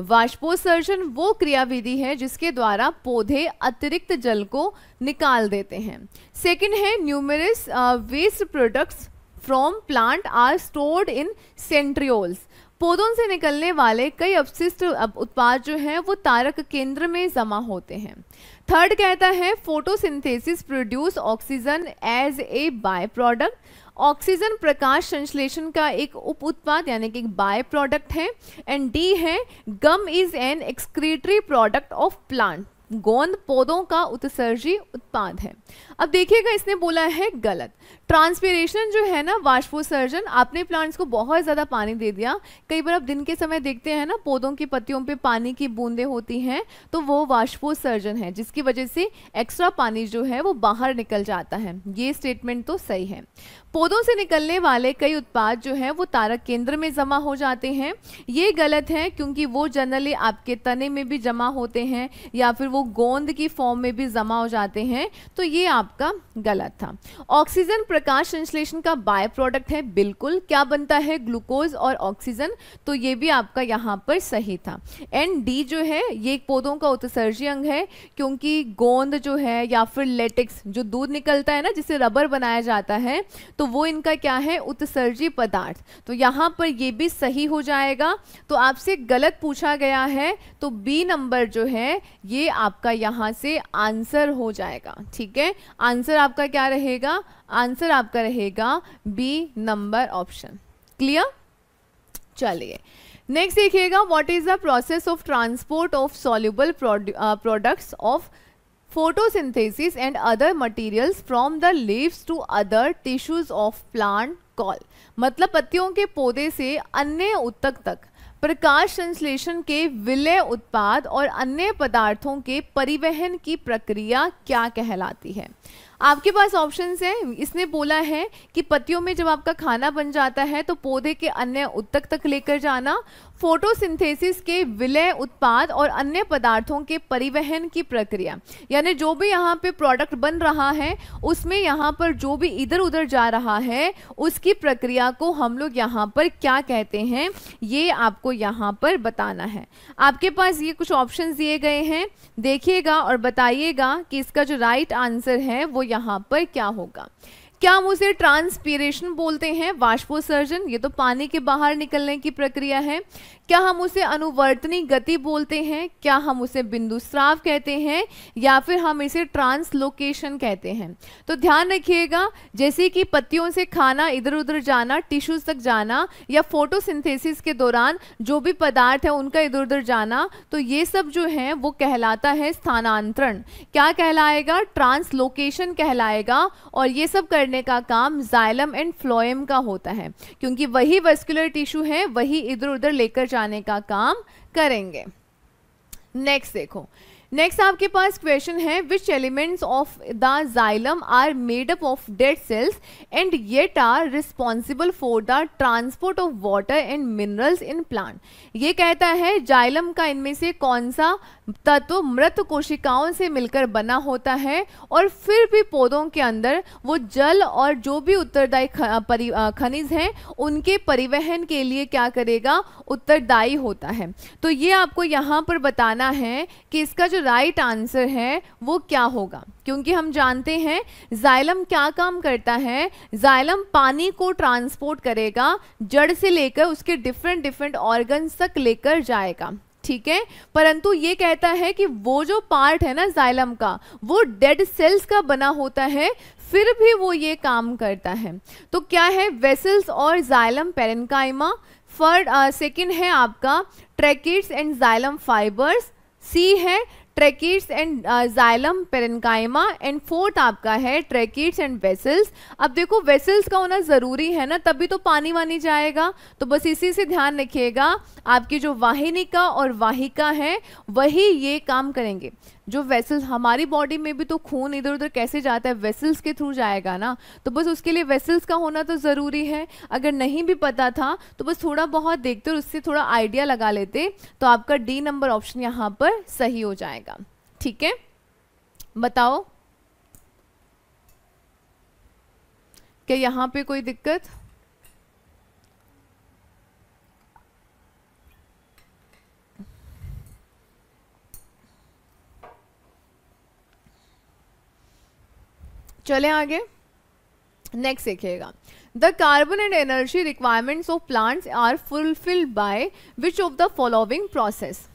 वाष्पोसर्जन वो क्रियाविधि है जिसके द्वारा पौधे अतिरिक्त जल को निकाल देते हैं सेकंड है numerous waste products from plant are stored in centrioles पौधों से निकलने वाले कई अपशिष्ट उत्पाद जो हैं वो तारक केंद्र में जमा होते हैं थर्ड कहता है photosynthesis produce oxygen as a by product oxygen प्रकाश संश्लेषण का एक उप उत्पाद यानी कि एक बाय प्रोडक्ट है एंड डी है gum is an excretory product of plant गोंद पौधों का उत्सर्जी उत्पाद है अब देखिएगा इसने बोला है गलत ट्रांसपेरेशन जो है ना वाष्पोसर्जन आपने प्लांट्स को बहुत ज़्यादा पानी दे दिया कई बार आप दिन के समय देखते हैं ना पौधों की पत्तियों पे पानी की बूंदें होती हैं तो वो वाष्पोसर्जन है जिसकी वजह से एक्स्ट्रा पानी जो है वो बाहर निकल जाता है ये स्टेटमेंट तो सही है पौधों से निकलने वाले कई उत्पाद जो हैं वो तारक केंद्र में जमा हो जाते हैं ये गलत है क्योंकि वो जनरली आपके तने में भी जमा होते हैं या फिर वो गोंद की फॉर्म में भी जमा हो जाते हैं तो ये आप आपका गलत था ऑक्सीजन प्रकाश संश्लेषण का बाय प्रोडक्ट है बिल्कुल क्या बनता है ग्लूकोज और ऑक्सीजन तो ये भी आपका यहाँ पर सही था एंड डी जो है ये पौधों का उत्सर्जी अंग है क्योंकि गोंद जो है या फिर लेटिक्स जो दूध निकलता है ना जिसे रबर बनाया जाता है तो वो इनका क्या है उत्सर्जी पदार्थ तो यहाँ पर ये भी सही हो जाएगा तो आपसे गलत पूछा गया है तो बी नंबर जो है ये आपका यहाँ से आंसर हो जाएगा ठीक है आंसर आपका क्या रहेगा आंसर आपका रहेगा बी नंबर ऑप्शन क्लियर चलिए नेक्स्ट देखिएगा what is the process of transport of soluble products of photosynthesis and other materials from the leaves to other tissues of plant call मतलब पत्तियों के पौधे से अन्य उत्तक तक प्रकाश संश्लेषण के विलय उत्पाद और अन्य पदार्थों के परिवहन की प्रक्रिया क्या कहलाती है आपके पास ऑप्शन है इसने बोला है कि पतियों में जब आपका खाना बन जाता है तो पौधे के अन्य उत्तक तक लेकर जाना फोटोसिंथेसिस के विलय उत्पाद और अन्य पदार्थों के परिवहन की प्रक्रिया यानी जो भी यहाँ पे प्रोडक्ट बन रहा है उसमें यहाँ पर जो भी इधर उधर जा रहा है उसकी प्रक्रिया को हम लोग यहाँ पर क्या कहते हैं ये आपको यहाँ पर बताना है आपके पास ये कुछ ऑप्शन दिए गए हैं देखिएगा और बताइएगा कि इसका जो राइट आंसर है वो यहाँ पर क्या होगा क्या हम उसे ट्रांसपीरेशन बोलते हैं वाष्पोसर्जन ये तो पानी के बाहर निकलने की प्रक्रिया है क्या हम उसे अनुवर्तनी गति बोलते हैं क्या हम उसे बिंदु स्राव कहते हैं या फिर हम इसे ट्रांसलोकेशन कहते हैं तो ध्यान रखिएगा जैसे कि पत्तियों से खाना इधर उधर जाना टिश्यूज तक जाना या फोटोसिंथेसिस के दौरान जो भी पदार्थ है उनका इधर उधर जाना तो ये सब जो है वो कहलाता है स्थानांतरण क्या कहलाएगा ट्रांसलोकेशन कहलाएगा और ये सब करने का काम जाइलम एंड फ्लोएम का होता है क्योंकि वही वेस्कुलर टिश्यू है वही इधर उधर लेकर पहुंचाने का काम करेंगे नेक्स्ट देखो नेक्स्ट आपके पास क्वेश्चन है which elements of the xylem are made up of dead cells and yet are responsible for the transport of water and minerals in plant ये कहता है जाइलम का इनमें से कौन सा तत्व मृत कोशिकाओं से मिलकर बना होता है और फिर भी पौधों के अंदर वो जल और जो भी उत्तरदायी खनिज हैं उनके परिवहन के लिए क्या करेगा उत्तरदायी होता है तो ये आपको यहाँ पर बताना है कि इसका जो राइट right आंसर है वो क्या होगा क्योंकि हम जानते हैं जाइलम क्या काम करता है जाइलम पानी को ट्रांसपोर्ट करेगा जड़ से लेकर उसके डिफरेंट डिफरेंट ऑर्गन्स तक लेकर जाएगा ठीक है परंतु ये कहता है कि वो जो पार्ट है ना जाइलम का वो डेड सेल्स का बना होता है फिर भी वो ये काम करता है तो क्या है वेसल्स और जाइलम पेरेंकाइमा फर्ड सेकेंड है आपका tracheids and xylem fibres C है tracheids and xylem parenchyma and fourth आपका है ट्रेकिड्स एंड वेसल्स अब देखो वेसल्स का होना ज़रूरी है ना तभी तो पानी वानी जाएगा तो बस इसी से ध्यान रखिएगा आपकी जो वाहिनिका और वाहिका है वही ये काम करेंगे जो वेसल्स हमारी बॉडी में भी तो खून इधर उधर कैसे जाता है वेसल्स के थ्रू जाएगा ना तो बस उसके लिए वेसल्स का होना तो ज़रूरी है अगर नहीं भी पता था तो बस थोड़ा बहुत देखते और उससे थोड़ा आइडिया लगा लेते तो आपका डी नंबर ऑप्शन यहाँ पर सही हो जाएगा ठीक है बताओ क्या यहाँ पे कोई दिक्कत चले आगे नेक्स्ट देखिएगा the carbon and energy requirements of plants are fulfilled by which of the following process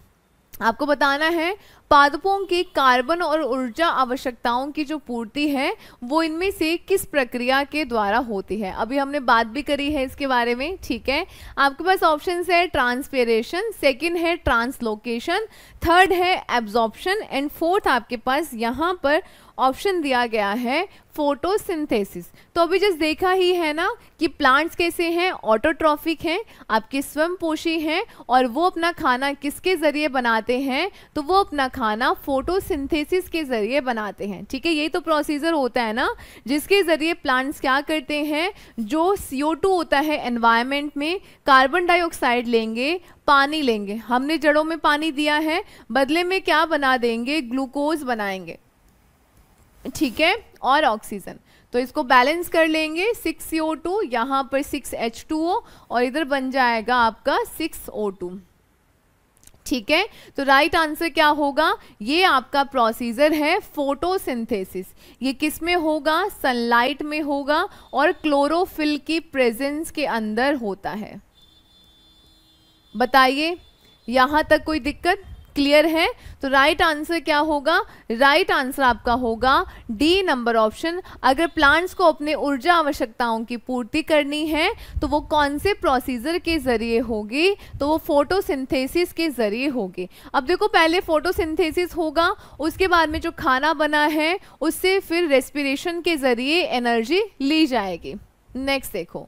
आपको बताना है पादपों की कार्बन और ऊर्जा आवश्यकताओं की जो पूर्ति है वो इनमें से किस प्रक्रिया के द्वारा होती है अभी हमने बात भी करी है इसके बारे में ठीक है आपके पास ऑप्शन है ट्रांसपेरेशन सेकंड है ट्रांसलोकेशन थर्ड है एब्जॉर्प्शन एंड फोर्थ आपके पास यहाँ पर ऑप्शन दिया गया है फोटोसिंथेसिस तो अभी जस्ट देखा ही है ना कि प्लांट्स कैसे हैं ऑटोट्रॉफिक हैं आपके स्वयं पोषी हैं और वो अपना खाना किसके ज़रिए बनाते हैं तो वो अपना खाना फोटोसिंथेसिस के ज़रिए बनाते हैं ठीक है यही तो प्रोसीजर होता है ना जिसके ज़रिए प्लांट्स क्या करते हैं जो सी होता है एनवायरमेंट में कार्बन डाइऑक्साइड लेंगे पानी लेंगे हमने जड़ों में पानी दिया है बदले में क्या बना देंगे ग्लूकोज बनाएंगे ठीक है और ऑक्सीजन तो इसको बैलेंस कर लेंगे सिक्स सी ओ टू यहाँ पर सिक्स एच टू ओ और इधर बन जाएगा आपका सिक्स ओ टू ठीक है तो राइट right आंसर क्या होगा ये आपका प्रोसीजर है फोटोसिंथेसिस ये किस में होगा सनलाइट में होगा और क्लोरोफिल की प्रेजेंस के अंदर होता है बताइए यहाँ तक कोई दिक्कत क्लियर है तो राइट right आंसर क्या होगा राइट right आंसर आपका होगा डी नंबर ऑप्शन अगर प्लांट्स को अपने ऊर्जा आवश्यकताओं की पूर्ति करनी है तो वो कौन से प्रोसीजर के ज़रिए होगी तो वो फोटोसिंथेसिस के ज़रिए होगी अब देखो पहले फोटोसिंथेसिस होगा उसके बाद में जो खाना बना है उससे फिर रेस्पिरेशन के ज़रिए एनर्जी ली जाएगी नेक्स्ट देखो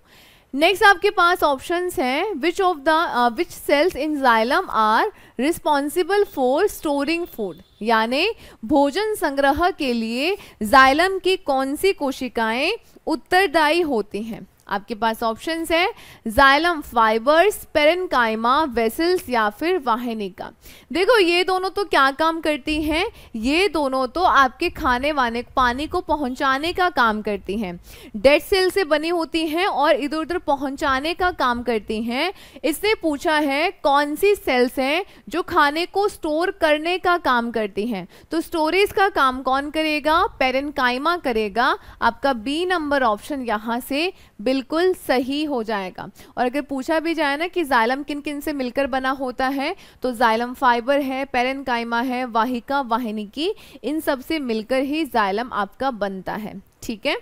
नेक्स्ट आपके पास ऑप्शंस हैं which of the which cells in xylem are responsible for storing food यानी भोजन संग्रह के लिए जाइलम की कौन सी कोशिकाएं उत्तरदायी होती हैं आपके पास ऑप्शन है जाइलम फाइबर्स पेरेनकाइमा वेसल्स या फिर वाहिनिका देखो ये दोनों तो क्या काम करती हैं ये दोनों तो आपके खाने वाने पानी को पहुंचाने का काम करती हैं डेड सेल से बनी होती हैं और इधर उधर पहुंचाने का काम करती हैं इसने पूछा है कौन सी सेल्स हैं जो खाने को स्टोर करने का काम करती हैं तो स्टोरेज का काम कौन करेगा पेरेनकाइमा करेगा आपका बी नंबर ऑप्शन यहाँ से बिल्कुल बिल्कुल सही हो जाएगा और अगर पूछा भी जाए ना कि जाइलम किन किन से मिलकर बना होता है तो जाइलम फाइबर है पेरन है वाहिका वाहिनी की इन सब से मिलकर ही जाइलम आपका बनता है ठीक है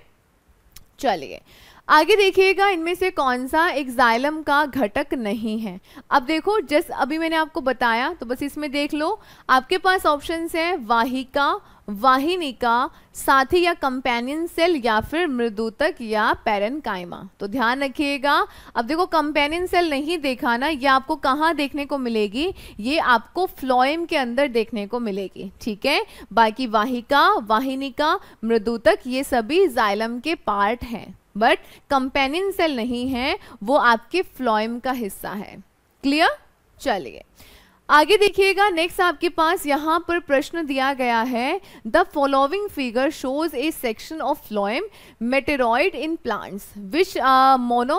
चलिए आगे देखिएगा इनमें से कौन सा एक जाइलम का घटक नहीं है अब देखो जस्ट अभी मैंने आपको बताया तो बस इसमें देख लो आपके पास ऑप्शन है वाहिका वाहिनी का साथी या कंपेनियन सेल या फिर मृदुतक या पेरन कायमा तो ध्यान रखिएगा अब देखो कंपेनियन सेल नहीं देखा ना ये आपको कहाँ देखने को मिलेगी ये आपको फ्लोएम के अंदर देखने को मिलेगी ठीक है बाकी वाहिका वाहिनिका मृदुतक ये सभी जाइलम के पार्ट हैं बट कंपेनियन सेल नहीं है वो आपके फ्लोएम का हिस्सा है क्लियर चलिए आगे देखिएगा नेक्स्ट आपके पास यहाँ पर प्रश्न दिया गया है the following figure shows a section of phloem मेटेरॉइड in plants which mono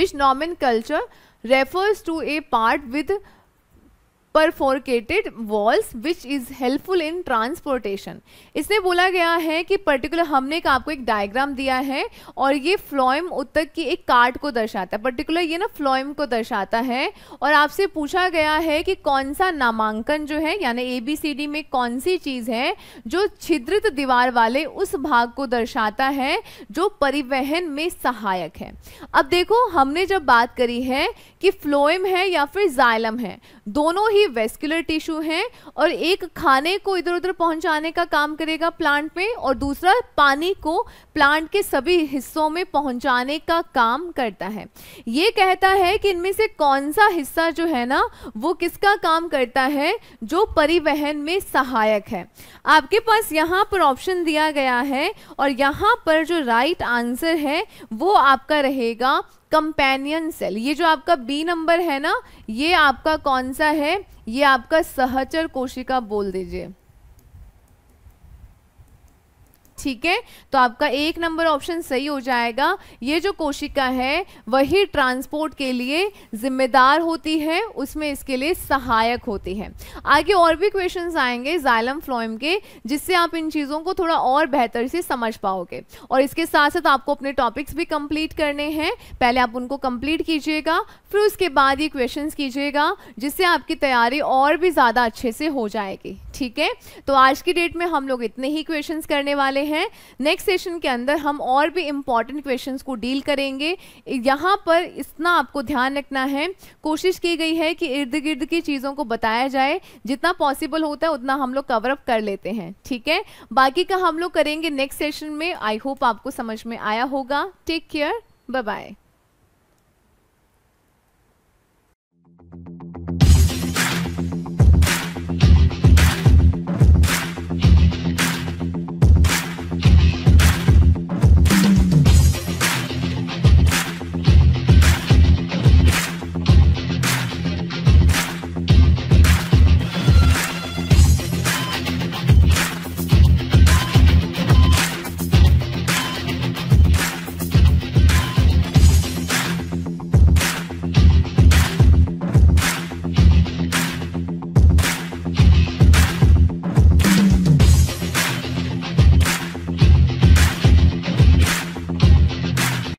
which nomenclature refers to a part with perforated walls which is helpful in transportation इसमें बोला गया है कि पर्टिकुलर हमने एक आपको एक डायग्राम दिया है और ये फ्लोएम उत्तक की एक कार्ट को दर्शाता है पर्टिकुलर ये ना फ्लोएम को दर्शाता है और आपसे पूछा गया है कि कौन सा नामांकन जो है यानी ए बी सी डी में कौन सी चीज़ है जो छिद्रित दीवार वाले उस भाग को दर्शाता है जो परिवहन में सहायक है अब देखो हमने जब बात करी है कि फ्लोएम है या फिर जाइलम है दोनों ही ये वेस्कुलर टिश्यू है और एक खाने को इधर उधर पहुंचाने का काम करेगा प्लांट में और दूसरा पानी को प्लांट के सभी हिस्सों में पहुंचाने का काम करता है ये कहता है कि इनमें से कौन सा हिस्सा जो है ना वो किसका काम करता है जो परिवहन में सहायक है आपके पास यहाँ पर ऑप्शन दिया गया है और यहाँ पर जो राइट आंसर है वो आपका रहेगा कंपेनियन सेल ये जो आपका बी नंबर है ना ये आपका कौन सा है ये आपका सहचर कोशिका बोल दीजिए ठीक है तो आपका एक नंबर ऑप्शन सही हो जाएगा ये जो कोशिका है वही ट्रांसपोर्ट के लिए जिम्मेदार होती है उसमें इसके लिए सहायक होती है आगे और भी क्वेश्चंस आएंगे जाइलम फ्लोएम के जिससे आप इन चीज़ों को थोड़ा और बेहतर से समझ पाओगे और इसके साथ साथ आपको अपने टॉपिक्स भी कंप्लीट करने हैं पहले आप उनको कंप्लीट कीजिएगा फिर उसके बाद ये क्वेश्चंस कीजिएगा जिससे आपकी तैयारी और भी ज़्यादा अच्छे से हो जाएगी ठीक है तो आज की डेट में हम लोग इतने ही क्वेश्चंस करने वाले हैं नेक्स्ट सेशन के अंदर हम और भी इम्पॉर्टेंट क्वेश्चंस को डील करेंगे यहाँ पर इतना आपको ध्यान रखना है कोशिश की गई है कि इर्द गिर्द की चीज़ों को बताया जाए जितना पॉसिबल होता है उतना हम लोग कवरअप कर लेते हैं ठीक है बाकी का हम लोग करेंगे नेक्स्ट सेशन में आई होप आपको समझ में आया होगा टेक केयर बाय बाय